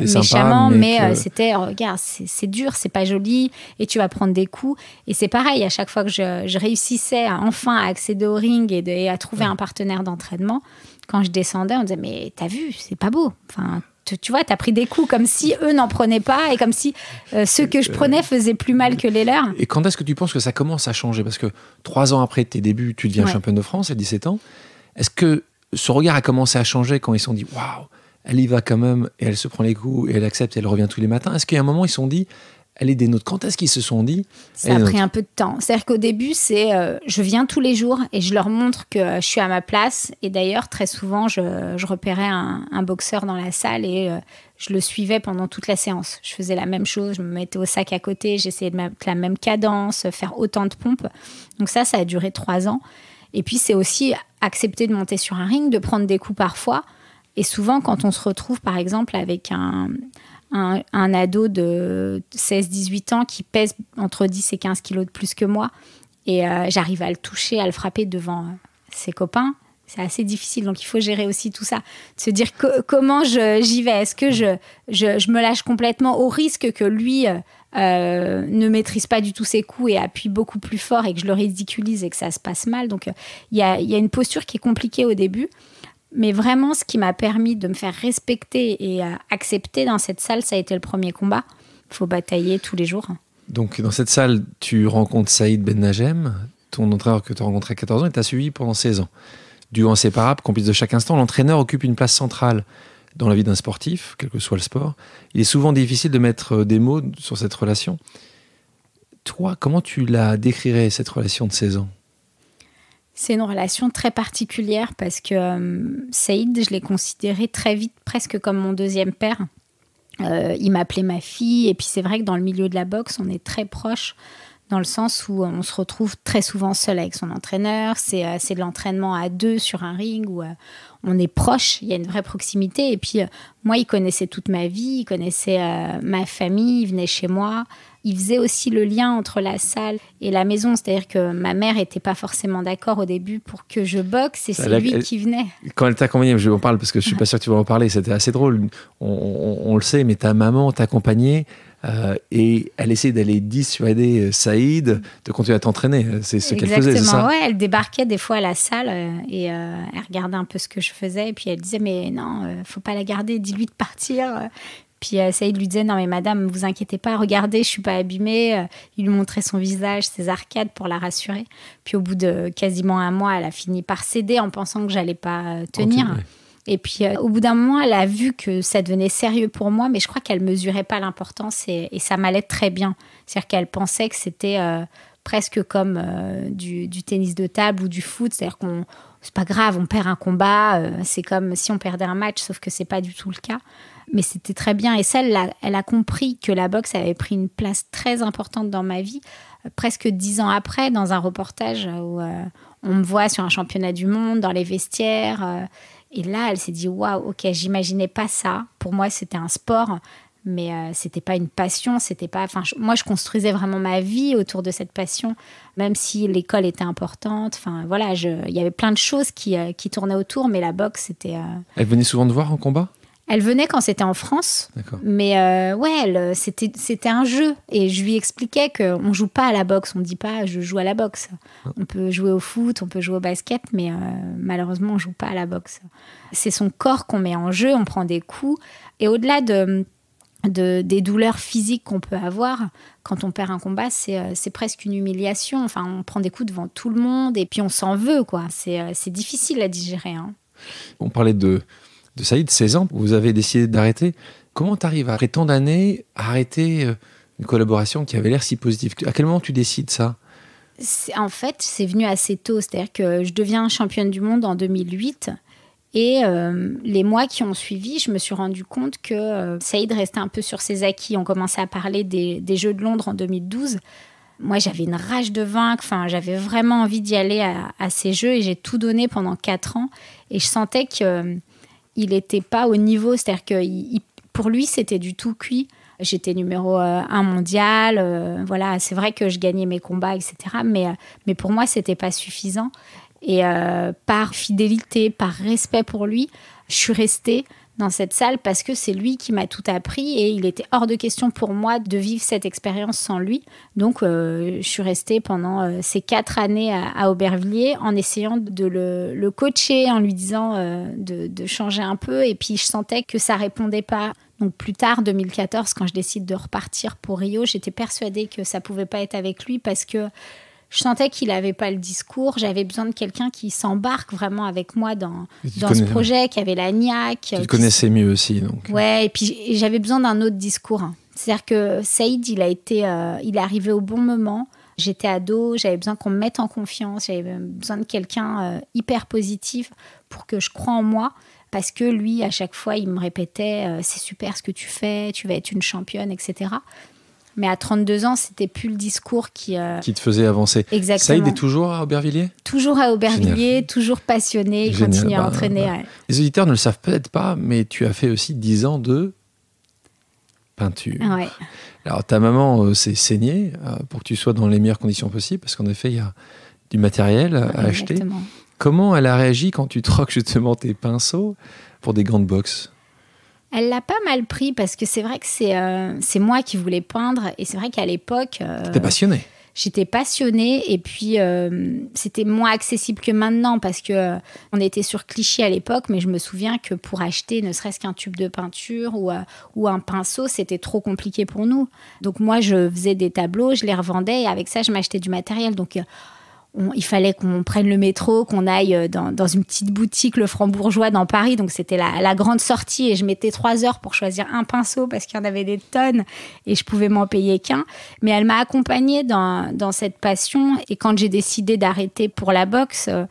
Speaker 1: méchamment, mais, c'était regarde, c'est dur, c'est pas joli, et tu vas prendre des coups. Et c'est pareil, à chaque fois que je, réussissais enfin à accéder au ring et, à trouver un partenaire d'entraînement, quand je descendais, on disait mais t'as vu, c'est pas beau. Enfin, tu, vois, t'as pris des coups comme si eux n'en prenaient pas et comme si euh, ceux que je euh, prenais faisaient plus mal que les leurs.
Speaker 2: Et quand est-ce que tu penses que ça commence à changer Parce que trois ans après tes débuts, tu deviens championne de France à 17 ans. Est-ce que ce regard a commencé à changer quand ils se sont dit waouh, elle y va quand même et elle se prend les coups et elle accepte et elle revient tous les matins Est-ce qu'il y a un moment ils se sont dit elle est des nôtres. Quand est-ce qu'ils se sont dit Ça a eh, pris
Speaker 1: un peu de temps. C'est-à-dire qu'au début, c'est euh, je viens tous les jours et je leur montre que euh, je suis à ma place. Et d'ailleurs, très souvent, je, repérais un, boxeur dans la salle et euh, je le suivais pendant toute la séance. Je faisais la même chose, je me mettais au sac à côté, j'essayais de mettre la même cadence, faire autant de pompes. Donc ça, ça a duré trois ans. Et puis, c'est aussi accepter de monter sur un ring, de prendre des coups parfois. Et souvent, quand on se retrouve, par exemple, avec un, un, ado de 16-18 ans qui pèse entre 10 et 15 kilos de plus que moi. Et euh, j'arrive à le toucher, à le frapper devant euh, ses copains. C'est assez difficile, donc il faut gérer aussi tout ça. De se dire comment j'y vais. Est-ce que je, je, me lâche complètement au risque que lui euh, ne maîtrise pas du tout ses coups et appuie beaucoup plus fort et que je le ridiculise et que ça se passe mal. Donc il y, a, une posture qui est compliquée au début. Mais vraiment, ce qui m'a permis de me faire respecter et euh, accepter dans cette salle, ça a été le premier combat. Il faut batailler tous les jours.
Speaker 2: Donc, dans cette salle, tu rencontres Saïd Ben Najem, ton entraîneur que tu as rencontré à 14 ans et tu as suivi pendant 16 ans. Duo inséparable, complice de chaque instant, l'entraîneur occupe une place centrale dans la vie d'un sportif, quel que soit le sport. Il est souvent difficile de mettre euh, des mots sur cette relation. Toi, comment tu la décrirais, cette relation de 16 ans
Speaker 1: c'est une relation très particulière parce que euh, Saïd, je l'ai considéré très vite presque comme mon deuxième père. Euh, il m'appelait ma fille et puis c'est vrai que dans le milieu de la boxe, on est très proche dans le sens où on se retrouve très souvent seul avec son entraîneur, c'est euh, de l'entraînement à deux sur un ring où on est proche, il y a une vraie proximité. Et puis moi, il connaissait toute ma vie, il connaissait ma famille, il venait chez moi, il faisait aussi le lien entre la salle et la maison. C'est-à-dire que ma mère n'était pas forcément d'accord au début pour que je boxe et c'est lui qui venait.
Speaker 2: Quand elle t'a je vous en parle parce que je suis pas sûr que tu vas en parler, c'était assez drôle. On, le sait, mais ta maman t'accompagnait. Euh, et elle essayait d'aller dissuader euh, Saïd de continuer à t'entraîner. Euh, c'est ce qu'elle faisait, c'est ça ouais,
Speaker 1: elle débarquait des fois à la salle et elle regardait un peu ce que je faisais. Et puis elle disait, mais non, faut pas la garder, dis-lui de partir. Puis euh, Saïd lui disait, non mais madame, vous inquiétez pas, regardez, je suis pas abîmée. Euh, il lui montrait son visage, ses arcades pour la rassurer. Puis au bout de quasiment un mois, elle a fini par céder en pensant que j'allais pas euh, tenir. Et puis, au bout d'un moment, elle a vu que ça devenait sérieux pour moi, mais je crois qu'elle mesurait pas l'importance et, ça m'allait très bien. C'est-à-dire qu'elle pensait que c'était presque comme euh, du, tennis de table ou du foot, c'est-à-dire qu'on c'est pas grave, on perd un combat, euh, c'est comme si on perdait un match, sauf que c'est pas du tout le cas. Mais c'était très bien. Et celle, là elle a compris que la boxe avait pris une place très importante dans ma vie, presque dix ans après, dans un reportage où euh, on me voit sur un championnat du monde, dans les vestiaires. et là, elle s'est dit waouh, ok, j'imaginais pas ça. Pour moi, c'était un sport, mais ce euh, c'était pas une passion, c'était pas. Enfin, moi, je construisais vraiment ma vie autour de cette passion, même si l'école était importante. Enfin, voilà, il y avait plein de choses qui, euh, qui tournaient autour, mais la boxe, c'était. Euh,
Speaker 2: elle venait souvent te voir en combat
Speaker 1: Elle venait quand c'était en France, mais ouais, c'était c'était un jeu, et je lui expliquais qu'on joue pas à la boxe, on dit pas je joue à la boxe. Ah. On peut jouer au foot, on peut jouer au basket, mais malheureusement, on joue pas à la boxe. C'est son corps qu'on met en jeu, on prend des coups, et au-delà de des douleurs physiques qu'on peut avoir quand on perd un combat, euh, c'est presque une humiliation. Enfin, on prend des coups devant tout le monde et puis on s'en veut, quoi. C'est euh, difficile à digérer. Hein.
Speaker 2: On parlait de, de Saïd, 16 ans, vous avez décidé d'arrêter. Comment tu arrives, après tant d'années, à arrêter euh, une collaboration qui avait l'air si positive À quel moment tu décides ça
Speaker 1: En fait, c'est venu assez tôt. C'est-à-dire que je deviens championne du monde en 2008. Et euh, les mois qui ont suivi, je me suis rendu compte que euh, Saïd restait un peu sur ses acquis. On commençait à parler des, Jeux de Londres en 2012. Moi, j'avais une rage de vaincre. Enfin, j'avais vraiment envie d'y aller à, ces Jeux et j'ai tout donné pendant quatre ans. Et je sentais qu'il euh, n'était pas au niveau. C'est-à-dire que pour lui, c'était du tout cuit. J'étais numéro un mondial. voilà, c'est vrai que je gagnais mes combats, etc. Mais, mais pour moi, c'était pas suffisant. Et euh, par fidélité, par respect pour lui, je suis restée dans cette salle parce que c'est lui qui m'a tout appris et il était hors de question pour moi de vivre cette expérience sans lui. Donc euh, je suis restée pendant euh, ces quatre années à, Aubervilliers en essayant de le, coacher, en lui disant de, de, changer un peu et puis je sentais que ça répondait pas. Donc plus tard, 2014, quand je décide de repartir pour Rio, j'étais persuadée que ça pouvait pas être avec lui parce que je sentais qu'il n'avait pas le discours. J'avais besoin de quelqu'un qui s'embarque vraiment avec moi dans, ce projet, qui avait la niaque. Tu le euh, connaissais
Speaker 2: mieux aussi, donc.
Speaker 1: Ouais, et puis j'avais besoin d'un autre discours. Hein. C'est-à-dire que Saïd, il a été, euh, il est arrivé au bon moment. J'étais ado, j'avais besoin qu'on me mette en confiance, j'avais besoin de quelqu'un euh, hyper positif pour que je croie en moi. Parce que lui, à chaque fois, il me répétait C'est super ce que tu fais, tu vas être une championne, etc. Mais à 32 ans, c'était plus le discours euh, qui...
Speaker 2: te faisait avancer. Exactement. Saïd est toujours à Aubervilliers
Speaker 1: Toujours à Aubervilliers, toujours passionné, il continue à bah, entraîner. Bah.
Speaker 2: Les auditeurs ne le savent peut-être pas, mais tu as fait aussi 10 ans de peinture. Alors ta maman euh, s'est saignée euh, pour que tu sois dans les meilleures conditions possibles, parce qu'en effet, il y a du matériel à exactement. acheter. Comment elle a réagi quand tu troques justement tes pinceaux pour des grandes boxes
Speaker 1: elle l'a pas mal pris parce que c'est vrai que c'est euh, moi qui voulais peindre et c'est vrai qu'à l'époque. j'étais euh, T'étais passionnée. J'étais passionnée et puis euh, c'était moins accessible que maintenant parce que on était sur cliché à l'époque, mais je me souviens que pour acheter ne serait-ce qu'un tube de peinture ou, ou un pinceau, c'était trop compliqué pour nous. Donc moi, je faisais des tableaux, je les revendais et avec ça, je m'achetais du matériel. Donc il fallait qu'on prenne le métro, qu'on aille euh, dans, une petite boutique, le franc dans Paris. Donc, c'était la, grande sortie et je mettais trois heures pour choisir un pinceau parce qu'il y en avait des tonnes et je pouvais m'en payer qu'un. Mais elle m'a accompagnée dans, cette passion. Et quand j'ai décidé d'arrêter pour la boxe, euh,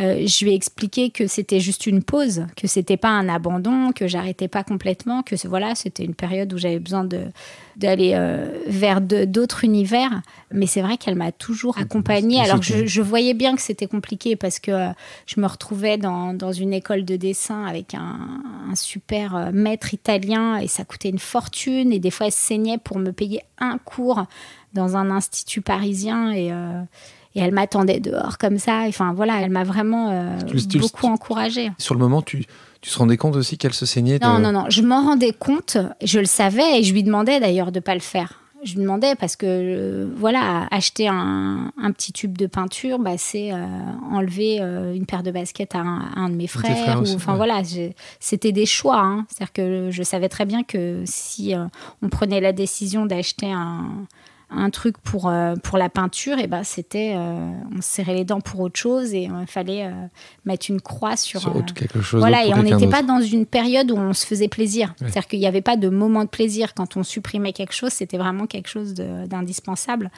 Speaker 1: euh, je lui ai expliqué que c'était juste une pause, que c'était pas un abandon, que j'arrêtais pas complètement, que voilà, c'était une période où j'avais besoin de d'aller euh, vers d'autres univers. Mais c'est vrai qu'elle m'a toujours accompagnée. Alors je, voyais bien que c'était compliqué parce que euh, je me retrouvais dans, une école de dessin avec un, super euh, maître italien et ça coûtait une fortune. Et des fois, elle saignait pour me payer un cours dans un institut parisien et elle m'attendait dehors comme ça. Enfin voilà, elle m'a vraiment beaucoup encouragée.
Speaker 2: Sur le moment, tu tu te rendais compte aussi qu'elle se saignait Non, non, non.
Speaker 1: Je m'en rendais compte, je le savais et je lui demandais d'ailleurs de ne pas le faire. Je lui demandais parce que, euh, voilà, acheter un, petit tube de peinture, bah, c'est euh, enlever euh, une paire de baskets à un, de mes frères. enfin, voilà, c'était des choix. Hein. C'est-à-dire que je savais très bien que si on prenait la décision d'acheter un un truc pour, euh, pour la peinture, et ben c'était euh, on se serrait les dents pour autre chose et il euh, fallait mettre une croix sur, quelque chose. Voilà, et on n'était pas dans une période où on se faisait plaisir. C'est-à-dire qu'il n'y avait pas de moment de plaisir quand on supprimait quelque chose, c'était vraiment quelque chose d'indispensable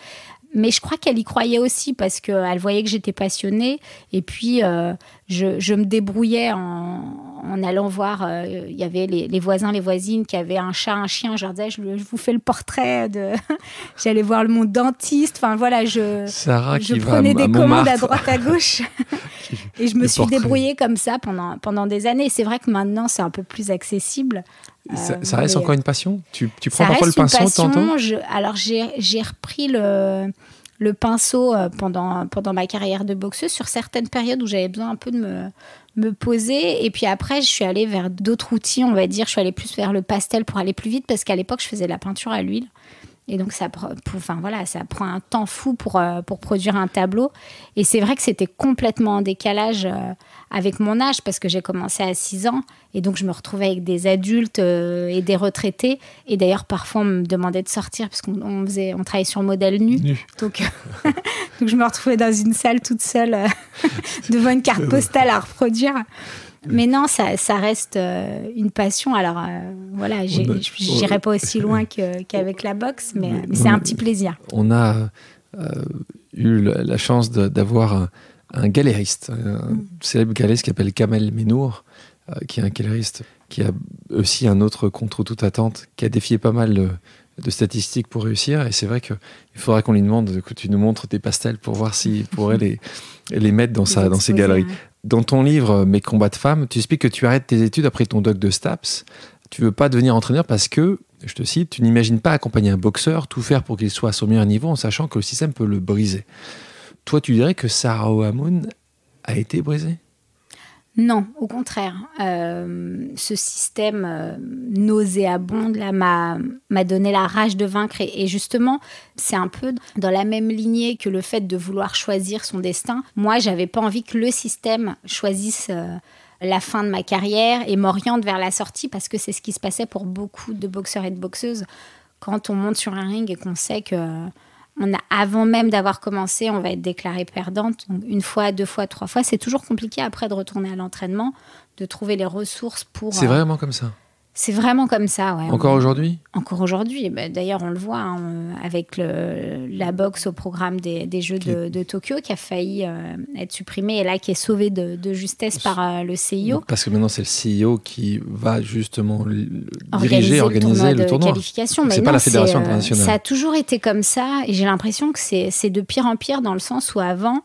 Speaker 1: mais je crois qu'elle y croyait aussi parce qu'elle voyait que j'étais passionnée. Et puis, euh, je, je, me débrouillais en, allant voir. Euh, il y avait les, voisins, les voisines qui avaient un chat, un chien. Je leur disais, je, vous fais le portrait. De... J'allais voir mon dentiste. Enfin, voilà, je, je prenais des commandes à droite à gauche. et je me suis débrouillée comme ça pendant, pendant des années. C'est vrai que maintenant, c'est un peu plus accessible. Euh, ça, reste encore une
Speaker 2: passion tu, prends parfois le pinceau de
Speaker 1: Alors, j'ai repris le, pinceau euh, pendant, ma carrière de boxeuse sur certaines périodes où j'avais besoin un peu de me, me poser. Et puis après, je suis allée vers d'autres outils, on va dire. Je suis allée plus vers le pastel pour aller plus vite parce qu'à l'époque, je faisais de la peinture à l'huile. Et donc, ça, enfin, voilà, ça prend un temps fou pour, euh, pour produire un tableau. Et c'est vrai que c'était complètement en décalage euh, avec mon âge parce que j'ai commencé à 6 ans. Et donc, je me retrouvais avec des adultes euh, et des retraités. Et d'ailleurs, parfois, on me demandait de sortir parce qu'on faisait, on travaillait sur modèle nu. nu. Donc, donc, je me retrouvais dans une salle toute seule devant une carte postale à reproduire. Mais non, ça, reste euh, une passion. Alors euh, voilà, bah, j'irai pas aussi loin qu'avec la boxe, mais, c'est un petit plaisir.
Speaker 2: On a euh, eu la chance d'avoir un, galeriste, galériste, un mm. célèbre galériste qui s'appelle Kamel Menour, qui est un galériste qui a aussi un autre contre toute attente, qui a défié pas mal de, statistiques pour réussir. Et c'est vrai qu'il faudra qu'on lui demande que tu nous montres tes pastels pour voir s'il pourrait les, les mettre dans, sa, dans ses galeries. Dans ton livre euh, Mes combats de femmes, tu expliques que tu arrêtes tes études après ton doc de STAPS. Tu veux pas devenir entraîneur parce que, je te cite, tu n'imagines pas accompagner un boxeur, tout faire pour qu'il soit à son meilleur niveau en sachant que le système peut le briser. Toi, tu dirais que Sarah Ohamoun a été brisée
Speaker 1: non, au contraire. Euh, ce système euh, nauséabond m'a donné la rage de vaincre. Et, justement, c'est un peu dans la même lignée que le fait de vouloir choisir son destin. Moi, j'avais pas envie que le système choisisse. Euh, la fin de ma carrière et m'oriente vers la sortie parce que c'est ce qui se passait pour beaucoup de boxeurs et de boxeuses quand on monte sur un ring et qu'on sait que a, avant même d'avoir commencé, on va être déclaré perdante. une fois, deux fois, trois fois. C'est toujours compliqué après de retourner à l'entraînement, de trouver les ressources pour. C'est euh, vraiment comme ça. C'est vraiment comme ça, ouais. Encore aujourd'hui Encore aujourd'hui. Bah, d'ailleurs, on le voit hein, euh, avec la boxe au programme des, Jeux de, Tokyo qui a failli euh, être supprimée et là qui est sauvée de, justesse par euh, le CIO.
Speaker 2: Parce que maintenant, c'est le CIO qui va justement diriger, organiser, le tournoi. De Qualification. Mais c'est pas la fédération internationale. Ça a
Speaker 1: toujours été comme ça et j'ai l'impression que c'est de pire en pire dans le sens où avant,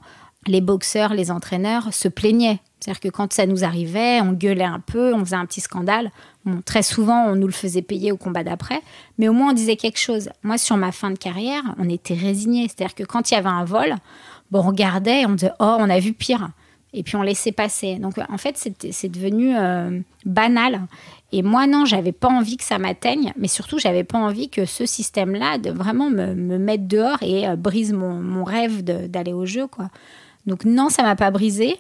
Speaker 1: les boxeurs, les entraîneurs se plaignaient c'est-à-dire que quand ça nous arrivait, on gueulait un peu, on faisait un petit scandale. très souvent, on nous le faisait payer au combat d'après, mais au moins on disait quelque chose. Moi, sur ma fin de carrière, on était résignés. C'est-à-dire que quand il y avait un vol, bon, on regardait et on disait Oh, on a vu pire. Et puis on laissait passer. Donc en fait, c'est devenu euh, banal. Et moi, non, j'avais pas envie que ça m'atteigne, mais surtout, j'avais pas envie que ce système-là de vraiment me, me, mette dehors et euh, brise mon, rêve d'aller au jeu, quoi. Donc non, ça m'a pas brisé.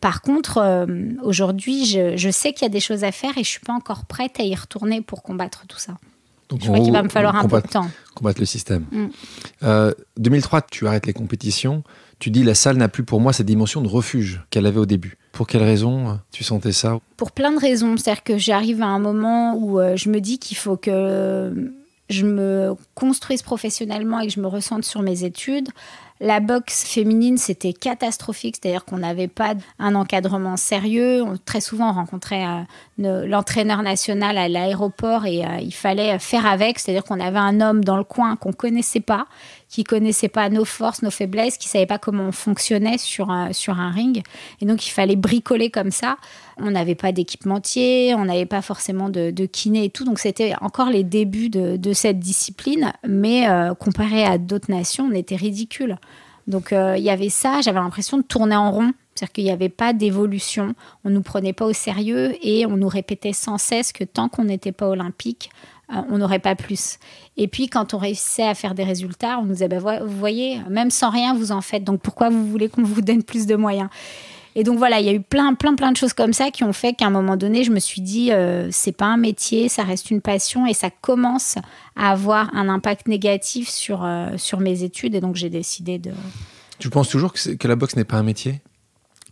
Speaker 1: Par contre, euh, aujourd'hui, je, sais qu'il y a des choses à faire et je suis pas encore prête à y retourner pour combattre tout ça. je crois qu'il va me falloir un peu de temps.
Speaker 2: Combattre le système. 2003, mm. euh, tu arrêtes les compétitions. Tu dis la salle n'a plus pour moi cette dimension de refuge qu'elle avait au début. Pour quelles raisons euh, tu sentais ça
Speaker 1: Pour plein de raisons. C'est-à-dire que j'arrive à un moment où je me dis qu'il faut que je me construise professionnellement et que je me ressente sur mes études. La boxe féminine, c'était catastrophique, c'est-à-dire qu'on n'avait pas un encadrement sérieux. On, très souvent, on rencontrait euh, l'entraîneur national à l'aéroport et euh, il fallait faire avec, c'est-à-dire qu'on avait un homme dans le coin qu'on connaissait pas qui connaissaient pas nos forces, nos faiblesses, qui savaient pas comment on fonctionnait sur un, sur un ring. Et donc, il fallait bricoler comme ça. On n'avait pas d'équipementier, on n'avait pas forcément de, kiné et tout. Donc, c'était encore les débuts de, cette discipline. Mais euh, comparé à d'autres nations, on était ridicule. Donc, euh, il y avait ça. J'avais l'impression de tourner en rond c'est-à-dire qu'il n'y avait pas d'évolution, on ne nous prenait pas au sérieux et on nous répétait sans cesse que tant qu'on n'était pas olympique, euh, on n'aurait pas plus. Et puis quand on réussissait à faire des résultats, on nous disait, bah, vous voyez, même sans rien, vous en faites, donc pourquoi vous voulez qu'on vous donne plus de moyens et donc voilà, il y a eu plein, plein, plein de choses comme ça qui ont fait qu'à un moment donné, je me suis dit, euh, c'est pas un métier, ça reste une passion et ça commence à avoir un impact négatif sur, euh, sur mes études. Et donc j'ai décidé de.
Speaker 2: Tu penses toujours que, que la boxe n'est pas un métier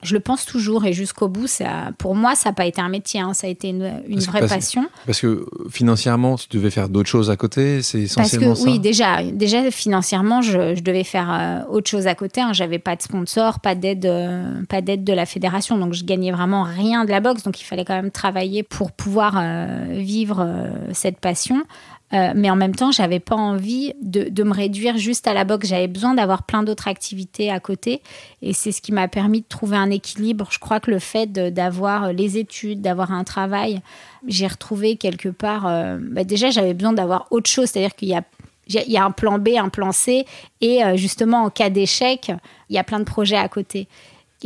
Speaker 1: je le pense toujours et jusqu'au bout, ça, pour moi, ça n'a pas été un métier, hein. ça a été une, vraie passion.
Speaker 2: Parce que euh, financièrement, tu devais faire d'autres choses à côté, c'est essentiellement parce que, Oui, déjà,
Speaker 1: déjà financièrement, je, devais faire euh, autre chose à côté. je hein. J'avais pas de sponsor, pas d'aide, euh, pas d'aide de la fédération, donc je gagnais vraiment rien de la boxe. Donc il fallait quand même travailler pour pouvoir vivre cette passion. Euh, mais en même temps, j'avais pas envie de, me réduire juste à la boxe. J'avais besoin d'avoir plein d'autres activités à côté. Et c'est ce qui m'a permis de trouver un équilibre. Je crois que le fait d'avoir les études, d'avoir un travail, j'ai retrouvé quelque part. Euh, bah, déjà, j'avais besoin d'avoir autre chose. C'est-à-dire qu'il y a un plan B, un plan C, et euh, justement en cas d'échec, il y a plein de projets à côté.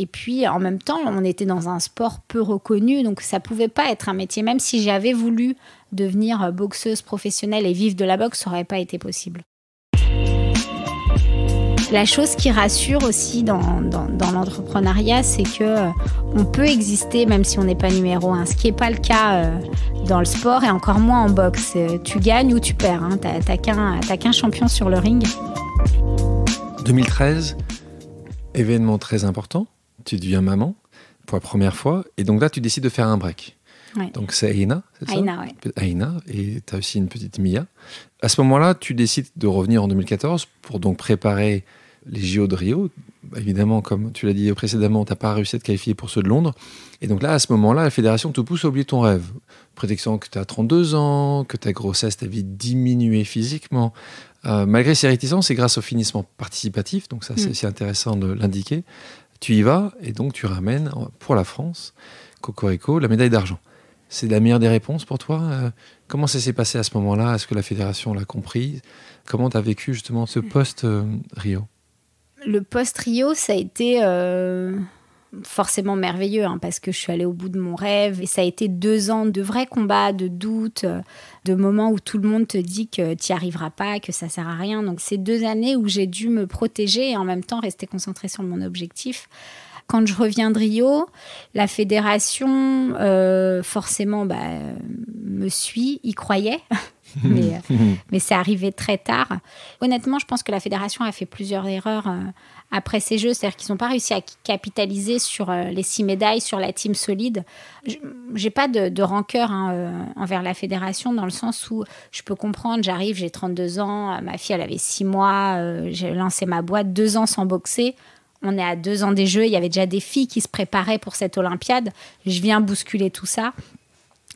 Speaker 1: Et puis en même temps, on était dans un sport peu reconnu, donc ça pouvait pas être un métier. Même si j'avais voulu devenir boxeuse professionnelle et vivre de la boxe, n'aurait pas été possible. La chose qui rassure aussi dans, l'entrepreneuriat, c'est que euh, on peut exister même si on n'est pas numéro un, ce qui n'est pas le cas euh, dans le sport et encore moins en boxe. Euh, tu gagnes ou tu perds, hein, t'as qu'un champion sur le ring.
Speaker 2: 2013, événement très important, tu deviens maman pour la première fois et donc là tu décides de faire un break. Donc c'est Aina, c'est ça Aina, et tu as aussi une petite Mia. À ce moment-là, tu décides de revenir en 2014 pour donc préparer les JO de Rio. Évidemment, comme tu l'as dit précédemment, tu n'as pas réussi à te qualifier pour ceux de Londres. Et donc là, à ce moment-là, la fédération te pousse à oublier ton rêve. Prétextant que tu as 32 ans, que ta grossesse t'a vie diminué physiquement. Euh, malgré ces réticences, c'est grâce au finissement participatif, donc ça c'est c'est mm. intéressant de l'indiquer. Tu y vas et donc tu ramènes pour la France, Cocorico, la médaille d'argent c'est la meilleure des réponses pour toi. Euh, comment ça s'est passé à ce moment-là Est-ce que la fédération l'a compris Comment tu as vécu justement ce hmm. post-Rio euh,
Speaker 1: Le post-Rio, ça a été euh, forcément merveilleux hein, parce que je suis allée au bout de mon rêve et ça a été deux ans de vrais combats, de doutes, de moments où tout le monde te dit que tu n'y arriveras pas, que ça ne sert à rien. Donc, ces deux années où j'ai dû me protéger et en même temps rester concentrée sur mon objectif quand je reviens de Rio, la fédération, euh, forcément, bah, me suit, y croyait. Euh, mais, c'est arrivé très tard. Honnêtement, je pense que la fédération a fait plusieurs erreurs euh, après ces Jeux. C'est-à-dire qu'ils n'ont pas réussi à capitaliser sur les six médailles, sur la team solide. J'ai pas de, de rancœur hein, envers la fédération dans le sens où je peux comprendre. J'arrive, j'ai 32 ans, ma fille elle avait six mois, j'ai lancé ma boîte deux ans sans boxer on est à deux ans des Jeux, il y avait déjà des filles qui se préparaient pour cette Olympiade. Je viens bousculer tout ça.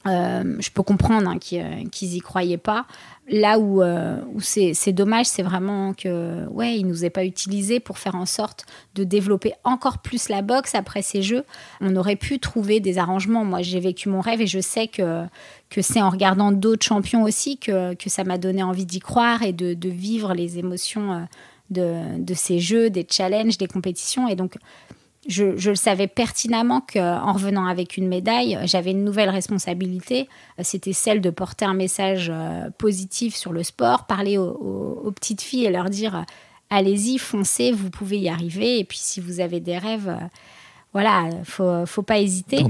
Speaker 1: Euh, je peux comprendre hein, euh, qu'ils n'y y croyaient pas. Là où, euh, c'est dommage, c'est vraiment que ouais, ils nous aient pas utilisés pour faire en sorte de développer encore plus la boxe après ces jeux. On aurait pu trouver des arrangements. Moi, j'ai vécu mon rêve et je sais que que c'est en regardant d'autres champions aussi que, ça m'a donné envie d'y croire et de, de, vivre les émotions de, ces jeux, des challenges, des compétitions. Et donc, je, le savais pertinemment qu'en revenant avec une médaille, j'avais une nouvelle responsabilité. C'était celle de porter un message euh, positif sur le sport, parler aux, petites filles et leur dire euh, allez-y, foncez, vous pouvez y arriver. Et puis, si vous avez des rêves, euh, voilà, faut, faut pas hésiter.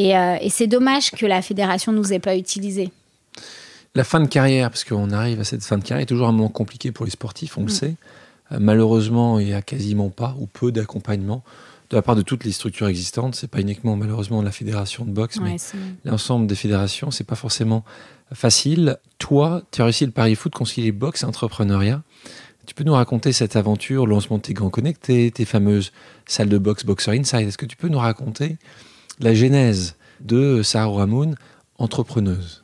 Speaker 1: Et, c'est dommage que la fédération nous ait pas utilisés.
Speaker 2: La fin de carrière, parce qu'on arrive à cette fin de carrière, est toujours un moment compliqué pour les sportifs, on le mm. sait. Euh, malheureusement, il n'y a quasiment pas ou peu d'accompagnement de la part de toutes les structures existantes. Ce n'est pas uniquement malheureusement la fédération de boxe, mais l'ensemble des fédérations. ce n'est pas forcément facile. Toi, tu as réussi le pari foot, concilier boxe entrepreneuriat. Tu peux nous raconter cette aventure, lancement de tes grands connectés, tes fameuses salles de boxe Boxer Inside. Est-ce que tu peux nous raconter la genèse de Sarah Ramoun, entrepreneuse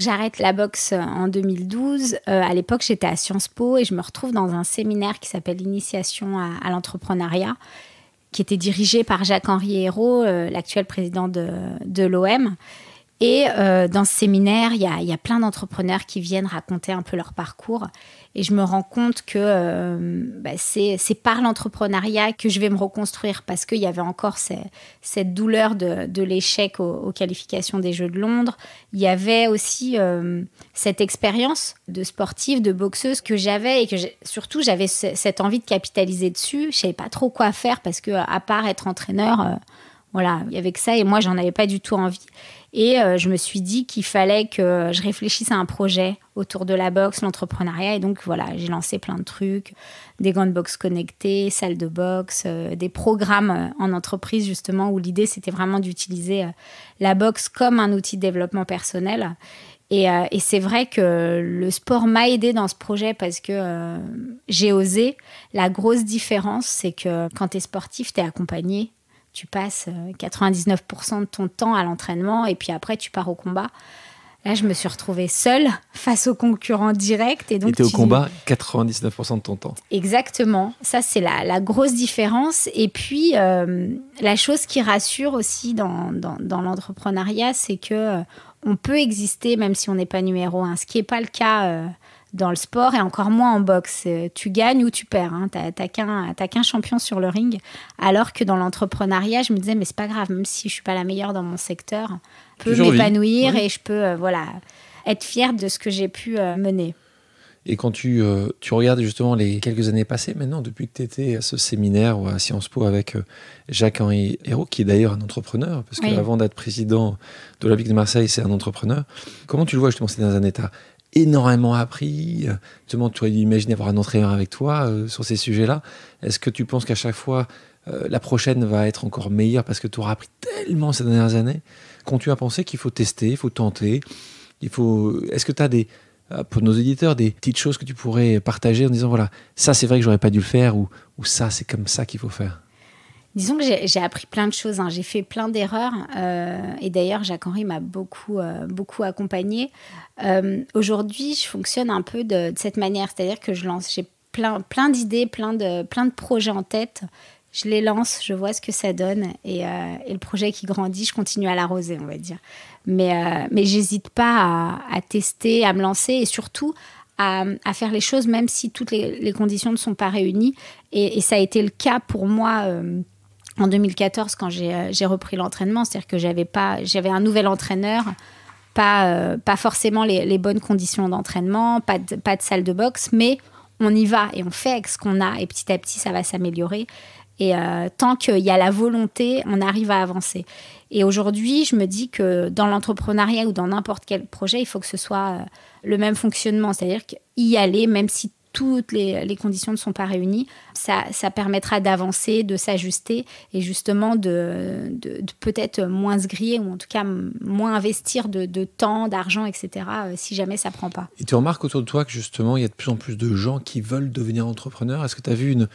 Speaker 1: J'arrête la boxe euh, en 2012. Euh, à l'époque, j'étais à Sciences Po et je me retrouve dans un séminaire qui s'appelle Initiation à, l'entrepreneuriat, qui était dirigé par Jacques-Henri Hérault, euh, l'actuel président de l'OM. Et euh, dans ce séminaire, il y a, plein d'entrepreneurs qui viennent raconter un peu leur parcours. Et je me rends compte que euh, bah, c'est, par l'entrepreneuriat que je vais me reconstruire parce qu'il y avait encore cette douleur de, l'échec aux, qualifications des Jeux de Londres. Il y avait aussi euh, cette expérience de sportive, de boxeuse que j'avais et que surtout j'avais cette envie de capitaliser dessus. Je savais pas trop quoi faire parce que à part être entraîneur, voilà, il y avait que ça et moi j'en avais pas du tout envie. Et euh, je me suis dit qu'il fallait que je réfléchisse à un projet autour de la boxe, l'entrepreneuriat. Et donc voilà, j'ai lancé plein de trucs, des gants de boxe connectés, salles de boxe, euh, des programmes euh, en entreprise justement où l'idée c'était vraiment d'utiliser la boxe comme un outil de développement personnel. Et, c'est vrai que le sport m'a aidé dans ce projet parce que j'ai osé. La grosse différence, c'est que quand tu es sportif, tu es accompagné tu passes 99% euh, de ton temps à l'entraînement et puis après tu pars au combat. Là, je me suis retrouvée seule face aux concurrents direct. Et donc, au combat
Speaker 2: 99% de ton temps.
Speaker 1: Exactement. Ça, c'est la, grosse différence. Et puis, euh, la chose qui rassure aussi dans, l'entrepreneuriat, c'est que euh, on peut exister même si on n'est pas numéro un. Ce qui n'est pas le cas dans le sport et encore moins en boxe. Tu gagnes ou tu perds. Hein. n'as qu'un, champion sur le ring. Alors que dans l'entrepreneuriat, je me disais, mais c'est pas grave, même si je suis pas la meilleure dans mon secteur, je peux m'épanouir et je peux euh, voilà, être fière de ce que j'ai pu euh, mener.
Speaker 2: Et quand euh, tu, regardes justement les quelques années passées maintenant, depuis que tu étais à ce séminaire ou à Sciences Po avec Jacques-Henri Hérault, qui est d'ailleurs un entrepreneur, parce qu'avant d'être président de la l'Olympique de Marseille, c'est un entrepreneur, comment tu le vois justement dans un état énormément appris. tu aurais imaginé avoir un entraîneur avec toi euh, sur ces sujets-là. Est-ce que tu penses qu'à chaque fois, euh, la prochaine va être encore meilleure parce que tu auras appris tellement ces dernières années Quand tu as pensé qu'il faut tester, il faut tenter, il faut. Est-ce que tu as des euh, pour nos éditeurs, des petites choses que tu pourrais partager en disant voilà, ça c'est vrai que j'aurais pas dû le faire ou ça c'est comme ça qu'il faut faire
Speaker 1: Disons que j'ai appris plein de choses, hein. j'ai fait plein d'erreurs euh, et d'ailleurs Jacques henri m'a beaucoup, euh, beaucoup accompagnée. Euh, aujourd'hui, je fonctionne un peu de, cette manière, c'est-à-dire que je lance, j'ai plein, plein d'idées, plein de, plein de projets en tête, je les lance, je vois ce que ça donne et, le projet qui grandit, je continue à l'arroser, on va dire. Mais, mais j'hésite pas à, tester, à me lancer et surtout à, faire les choses même si toutes les, conditions ne sont pas réunies. Et, ça a été le cas pour moi euh, en 2014 quand euh, j'ai repris l'entraînement, c'est-à-dire que j'avais pas, j'avais un nouvel entraîneur, pas, euh, forcément les, bonnes conditions d'entraînement, pas de, salle de boxe, mais on y va et on fait avec ce qu'on a et petit à petit ça va s'améliorer. Et euh, tant qu'il y a la volonté, on arrive à avancer. Et aujourd'hui, je me dis que dans l'entrepreneuriat ou dans n'importe quel projet, il faut que ce soit le même fonctionnement, c'est-à-dire qu'y aller, même si toutes les, conditions ne sont pas réunies, ça, permettra d'avancer, de s'ajuster et justement de, peut-être moins se griller ou en tout cas moins investir de, temps, d'argent, etc. Euh, si jamais ça prend pas.
Speaker 2: Et tu remarques autour de toi que justement, il y a de plus en plus de gens qui veulent devenir entrepreneurs. Est-ce que tu as vu une,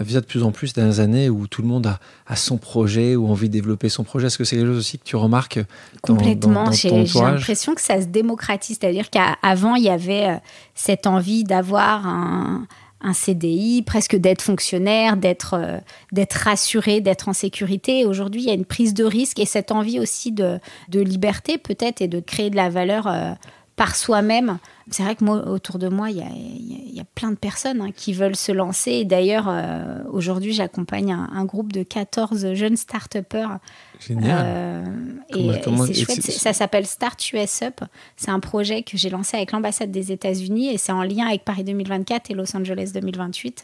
Speaker 2: vis de plus en plus dans années où tout le monde a, son projet ou envie de développer son projet. Est-ce que c'est quelque chose aussi que tu remarques dans, Complètement. J'ai l'impression
Speaker 1: que ça se démocratise. C'est-à-dire qu'avant, il y avait euh, cette envie d'avoir un, CDI, presque d'être fonctionnaire, euh, d'être rassuré, d'être en sécurité. Aujourd'hui, il y a une prise de risque et cette envie aussi de, de liberté peut-être et de créer de la valeur euh, par soi-même c'est vrai que moi, autour de moi, il y a, plein de personnes hein, qui veulent se lancer. Et d'ailleurs, euh, aujourd'hui, j'accompagne un, groupe de 14 jeunes start-uppers.
Speaker 2: Génial. Euh, et, c'est Ça
Speaker 1: s'appelle Start US Up. C'est un projet que j'ai lancé avec l'ambassade des États-Unis et c'est en lien avec Paris 2024 et Los Angeles 2028.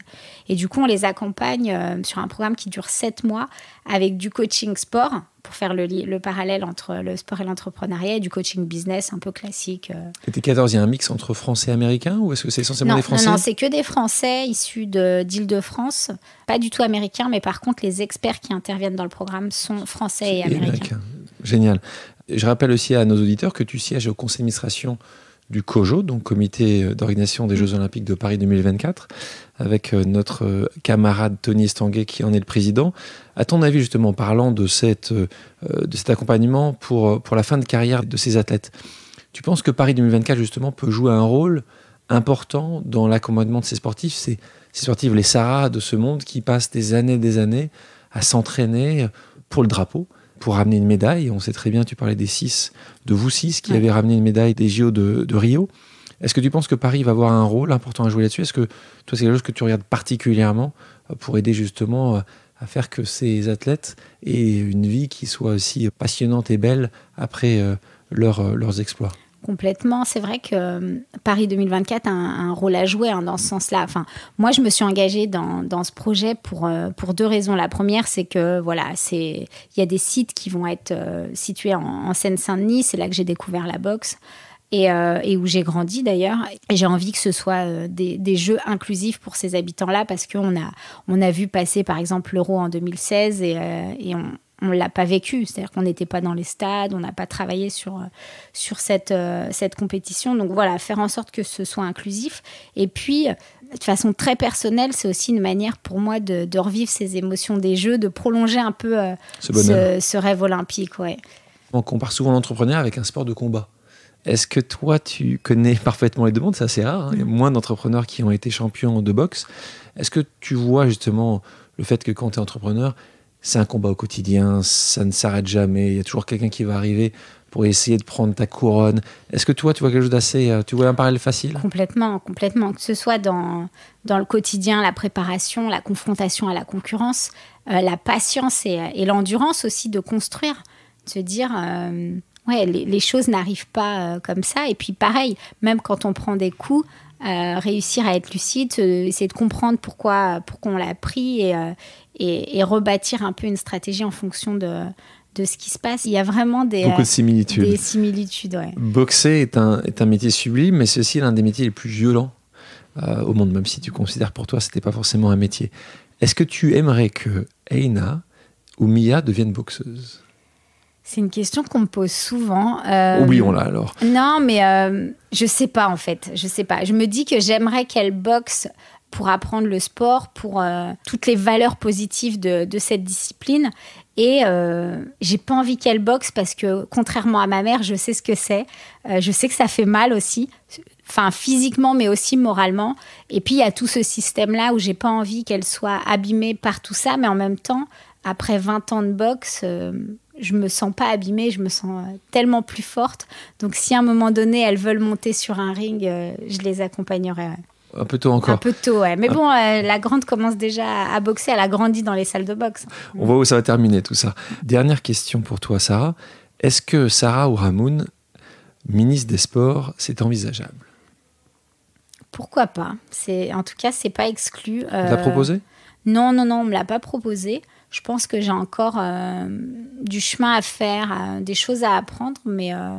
Speaker 1: Et du coup, on les accompagne euh, sur un programme qui dure 7 mois avec du coaching sport pour faire le, parallèle entre le sport et l'entrepreneuriat et du coaching business un peu classique.
Speaker 2: C'était euh. 14, il y a un mix entre Français et Américains ou est-ce que c'est essentiellement des Français Non, c'est
Speaker 1: que des Français issus d'Île-de-France, pas du tout américains, mais par contre, les experts qui interviennent dans le programme sont Français et, Américains.
Speaker 2: Génial. Je rappelle aussi à nos auditeurs que tu sièges au conseil d'administration du COJO, donc Comité d'organisation des Jeux Olympiques de Paris 2024, avec euh, notre euh, camarade Tony Estanguet qui en est le président. À ton avis, justement, parlant de, cette, euh, de cet accompagnement pour, pour la fin de carrière de ces athlètes, tu penses que Paris 2024, justement, peut jouer un rôle important dans l'accompagnement de ces sportifs, ces, sportifs, les Sarah de ce monde qui passent des années et des années à s'entraîner pour le drapeau, pour ramener une médaille. On sait très bien, tu parlais des six, de vous six qui avaient avez ramené une médaille des JO de, Rio. Est-ce que tu penses que Paris va avoir un rôle important à jouer là-dessus Est-ce que toi, c'est quelque chose que tu regardes particulièrement pour aider justement à faire que ces athlètes aient une vie qui soit aussi passionnante et belle après euh, euh, leurs exploits
Speaker 1: Complètement. C'est vrai que euh, Paris 2024 a un, rôle à jouer hein, dans ce sens-là. Enfin, moi, je me suis engagée dans, ce projet euh, pour, deux raisons. La première, c'est que voilà, il y a des sites qui vont être euh, situés en, Seine-Saint-Denis. C'est là que j'ai découvert la boxe. Et, où j'ai grandi d'ailleurs. j'ai envie que ce soit des, jeux inclusifs pour ces habitants-là parce qu'on a, on a vu passer par exemple l'euro en 2016 et, et on, on l'a pas vécu, c'est-à-dire qu'on n'était pas dans les stades, on n'a pas travaillé sur, euh, sur cette, euh, cette compétition. Donc voilà, faire en sorte que ce soit inclusif. Et puis, euh, de façon très personnelle, c'est aussi une manière pour moi de, revivre ces émotions des Jeux, de prolonger un peu ce, rêve olympique. Ouais.
Speaker 2: On compare souvent l'entrepreneur avec un sport de combat. Est-ce que toi, tu connais parfaitement les deux mondes C'est assez rare. Hein. Il y a mm. moins d'entrepreneurs qui ont été champions de boxe. Est-ce que tu vois justement le fait que quand tu es entrepreneur, c'est un combat au quotidien, ça ne s'arrête jamais, il y a toujours quelqu'un qui va arriver pour essayer de prendre ta couronne. Est-ce que toi, tu vois quelque chose d'assez... Euh, tu vois un parallèle facile
Speaker 1: Complètement, complètement. Que ce soit dans, dans le quotidien, la préparation, la confrontation à la concurrence, euh, la patience euh, et, l'endurance aussi de construire, de se dire... ouais, les, choses n'arrivent pas comme ça. Et puis pareil, même quand on prend des coups, euh, réussir à être lucide, essayer de comprendre pourquoi, pourquoi on l'a pris euh, et, rebâtir un peu une stratégie en fonction de, de ce qui se passe. Il y a vraiment des,
Speaker 2: similitudes. Des
Speaker 1: similitudes
Speaker 2: Boxer est un, est un métier sublime, mais c'est aussi l'un des métiers les plus violents euh, au monde, même si tu considères pour toi ce n'était pas forcément un métier. Est-ce que tu aimerais que Eina ou Mia deviennent boxeuses
Speaker 1: c'est une question qu'on me pose souvent. Euh, Oublions-la alors. Non, mais je euh, je sais pas en fait. Je sais pas. Je me dis que j'aimerais qu'elle boxe pour apprendre le sport, pour euh, toutes les valeurs positives de, cette discipline. Et euh, j'ai pas envie qu'elle boxe parce que, contrairement à ma mère, je sais ce que c'est. je sais que ça fait mal aussi, enfin physiquement, mais aussi moralement. Et puis il y a tout ce système-là où j'ai pas envie qu'elle soit abîmée par tout ça, mais en même temps, après 20 ans de boxe je me sens pas abîmée, je me sens euh, tellement plus forte. Donc si à un moment donné elles veulent monter sur un ring, euh, je les accompagnerai.
Speaker 2: Un peu tôt encore. Un peu
Speaker 1: tôt, ouais. Mais bon, euh, la grande commence déjà à boxer, elle a grandi dans les salles de boxe.
Speaker 2: On voit où ça va terminer tout ça. Dernière question pour toi, Sarah. Est-ce que Sarah ou Ramoun, ministre des Sports, c'est envisageable
Speaker 1: Pourquoi pas C'est En tout cas, c'est pas exclu. l'a proposé Non, non, non, on me l'a pas proposé je pense que j'ai encore euh, du chemin à faire, des choses à apprendre, mais euh,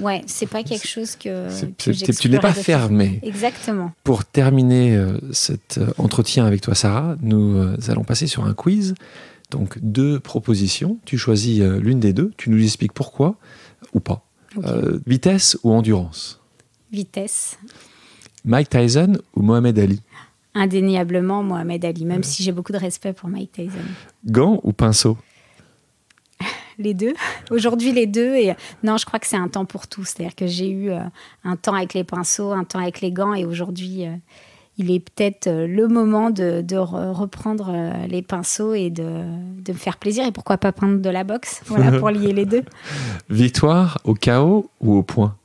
Speaker 1: ouais, c'est pas quelque chose que, que tu n'es pas fermé. Exactement.
Speaker 2: Pour terminer euh, cet entretien avec toi, Sarah, nous allons passer sur un quiz. Donc deux propositions, tu choisis l'une des deux, tu nous expliques pourquoi ou pas. vitesse ou endurance
Speaker 1: Vitesse.
Speaker 2: Mike Tyson ou Mohamed Ali
Speaker 1: indéniablement Mohamed Ali, même si j'ai beaucoup de respect pour Mike Tyson.
Speaker 2: Gants ou pinceaux
Speaker 1: les deux. Aujourd'hui, les deux. Et non, je crois que c'est un temps pour tous. C'est-à-dire que j'ai eu euh, un temps avec les pinceaux, un temps avec les gants. Et aujourd'hui, euh, il est peut-être euh, le moment de, reprendre les pinceaux et de, me faire plaisir. Et pourquoi pas peindre de la boxe Voilà, pour lier les deux.
Speaker 2: Victoire au chaos ou au point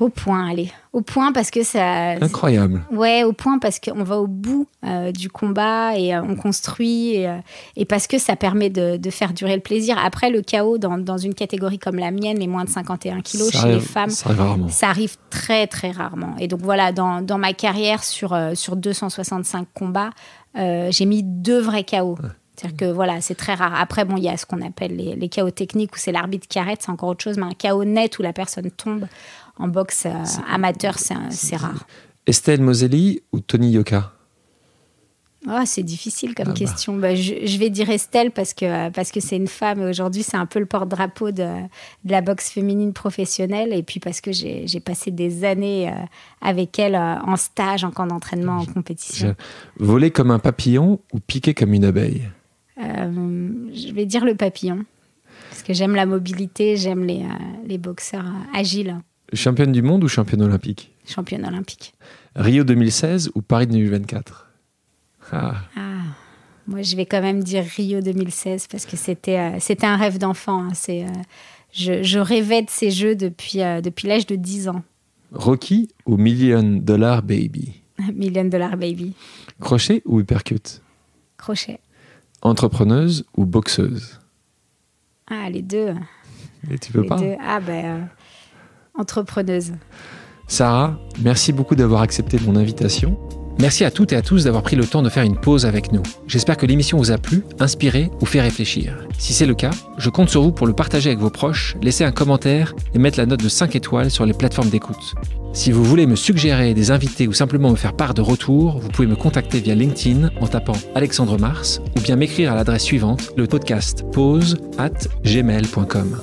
Speaker 1: au point, allez. Au point parce que ça. Incroyable. Ouais, au point parce qu'on va au bout euh, du combat et euh, on construit euh, et, parce que ça permet de, faire durer le plaisir. Après, le chaos dans, une catégorie comme la mienne, les moins de 51 kilos chez les femmes, ça arrive, très très rarement. Et donc voilà, dans, ma carrière sur, sur 265 combats, j'ai mis deux vrais chaos cest mm. que voilà, c'est très rare. Après, bon, il y a ce qu'on appelle les, chaos techniques où c'est l'arbitre qui arrête, c'est encore autre chose, mais un chaos net où la personne tombe en boxe euh, amateur, c'est rare.
Speaker 2: Estelle Moselli ou Tony Yoka
Speaker 1: ah, c'est difficile comme ah bah. question. Bah, je, vais dire Estelle parce que euh, parce que c'est une femme et aujourd'hui c'est un peu le porte-drapeau de, la boxe féminine professionnelle et puis parce que j'ai passé des années euh, avec elle en stage, en camp d'entraînement, en compétition.
Speaker 2: Voler comme un papillon ou piquer comme une abeille
Speaker 1: euh, je vais dire le papillon, parce que j'aime la mobilité, j'aime les, euh, les boxeurs euh, agiles.
Speaker 2: Championne du monde ou championne olympique
Speaker 1: Championne olympique.
Speaker 2: Rio 2016 ou Paris 2024 ah.
Speaker 1: ah. Moi, je vais quand même dire Rio 2016 parce que c'était c'était un rêve d'enfant. Hein. C'est je, rêvais de ces jeux depuis depuis l'âge de 10 ans.
Speaker 2: Rocky ou Million Dollar Baby
Speaker 1: Million Dollar Baby.
Speaker 2: Crochet ou Hypercute Crochet. Entrepreneuse ou boxeuse
Speaker 1: Ah, les deux.
Speaker 2: Et tu peux pas hein?
Speaker 1: Ah, ben, euh, entrepreneuse.
Speaker 2: Sarah, merci beaucoup d'avoir accepté mon invitation. Merci à toutes et à tous d'avoir pris le temps de faire une pause avec nous. J'espère que l'émission vous a plu, inspiré ou fait réfléchir. Si c'est le cas, je compte sur vous pour le partager avec vos proches, laisser un commentaire et mettre la note de 5 étoiles sur les plateformes d'écoute. Si vous voulez me suggérer des invités ou simplement me faire part de retour, vous pouvez me contacter via LinkedIn en tapant Alexandre Mars ou bien m'écrire à l'adresse suivante, le podcast pause at gmail.com.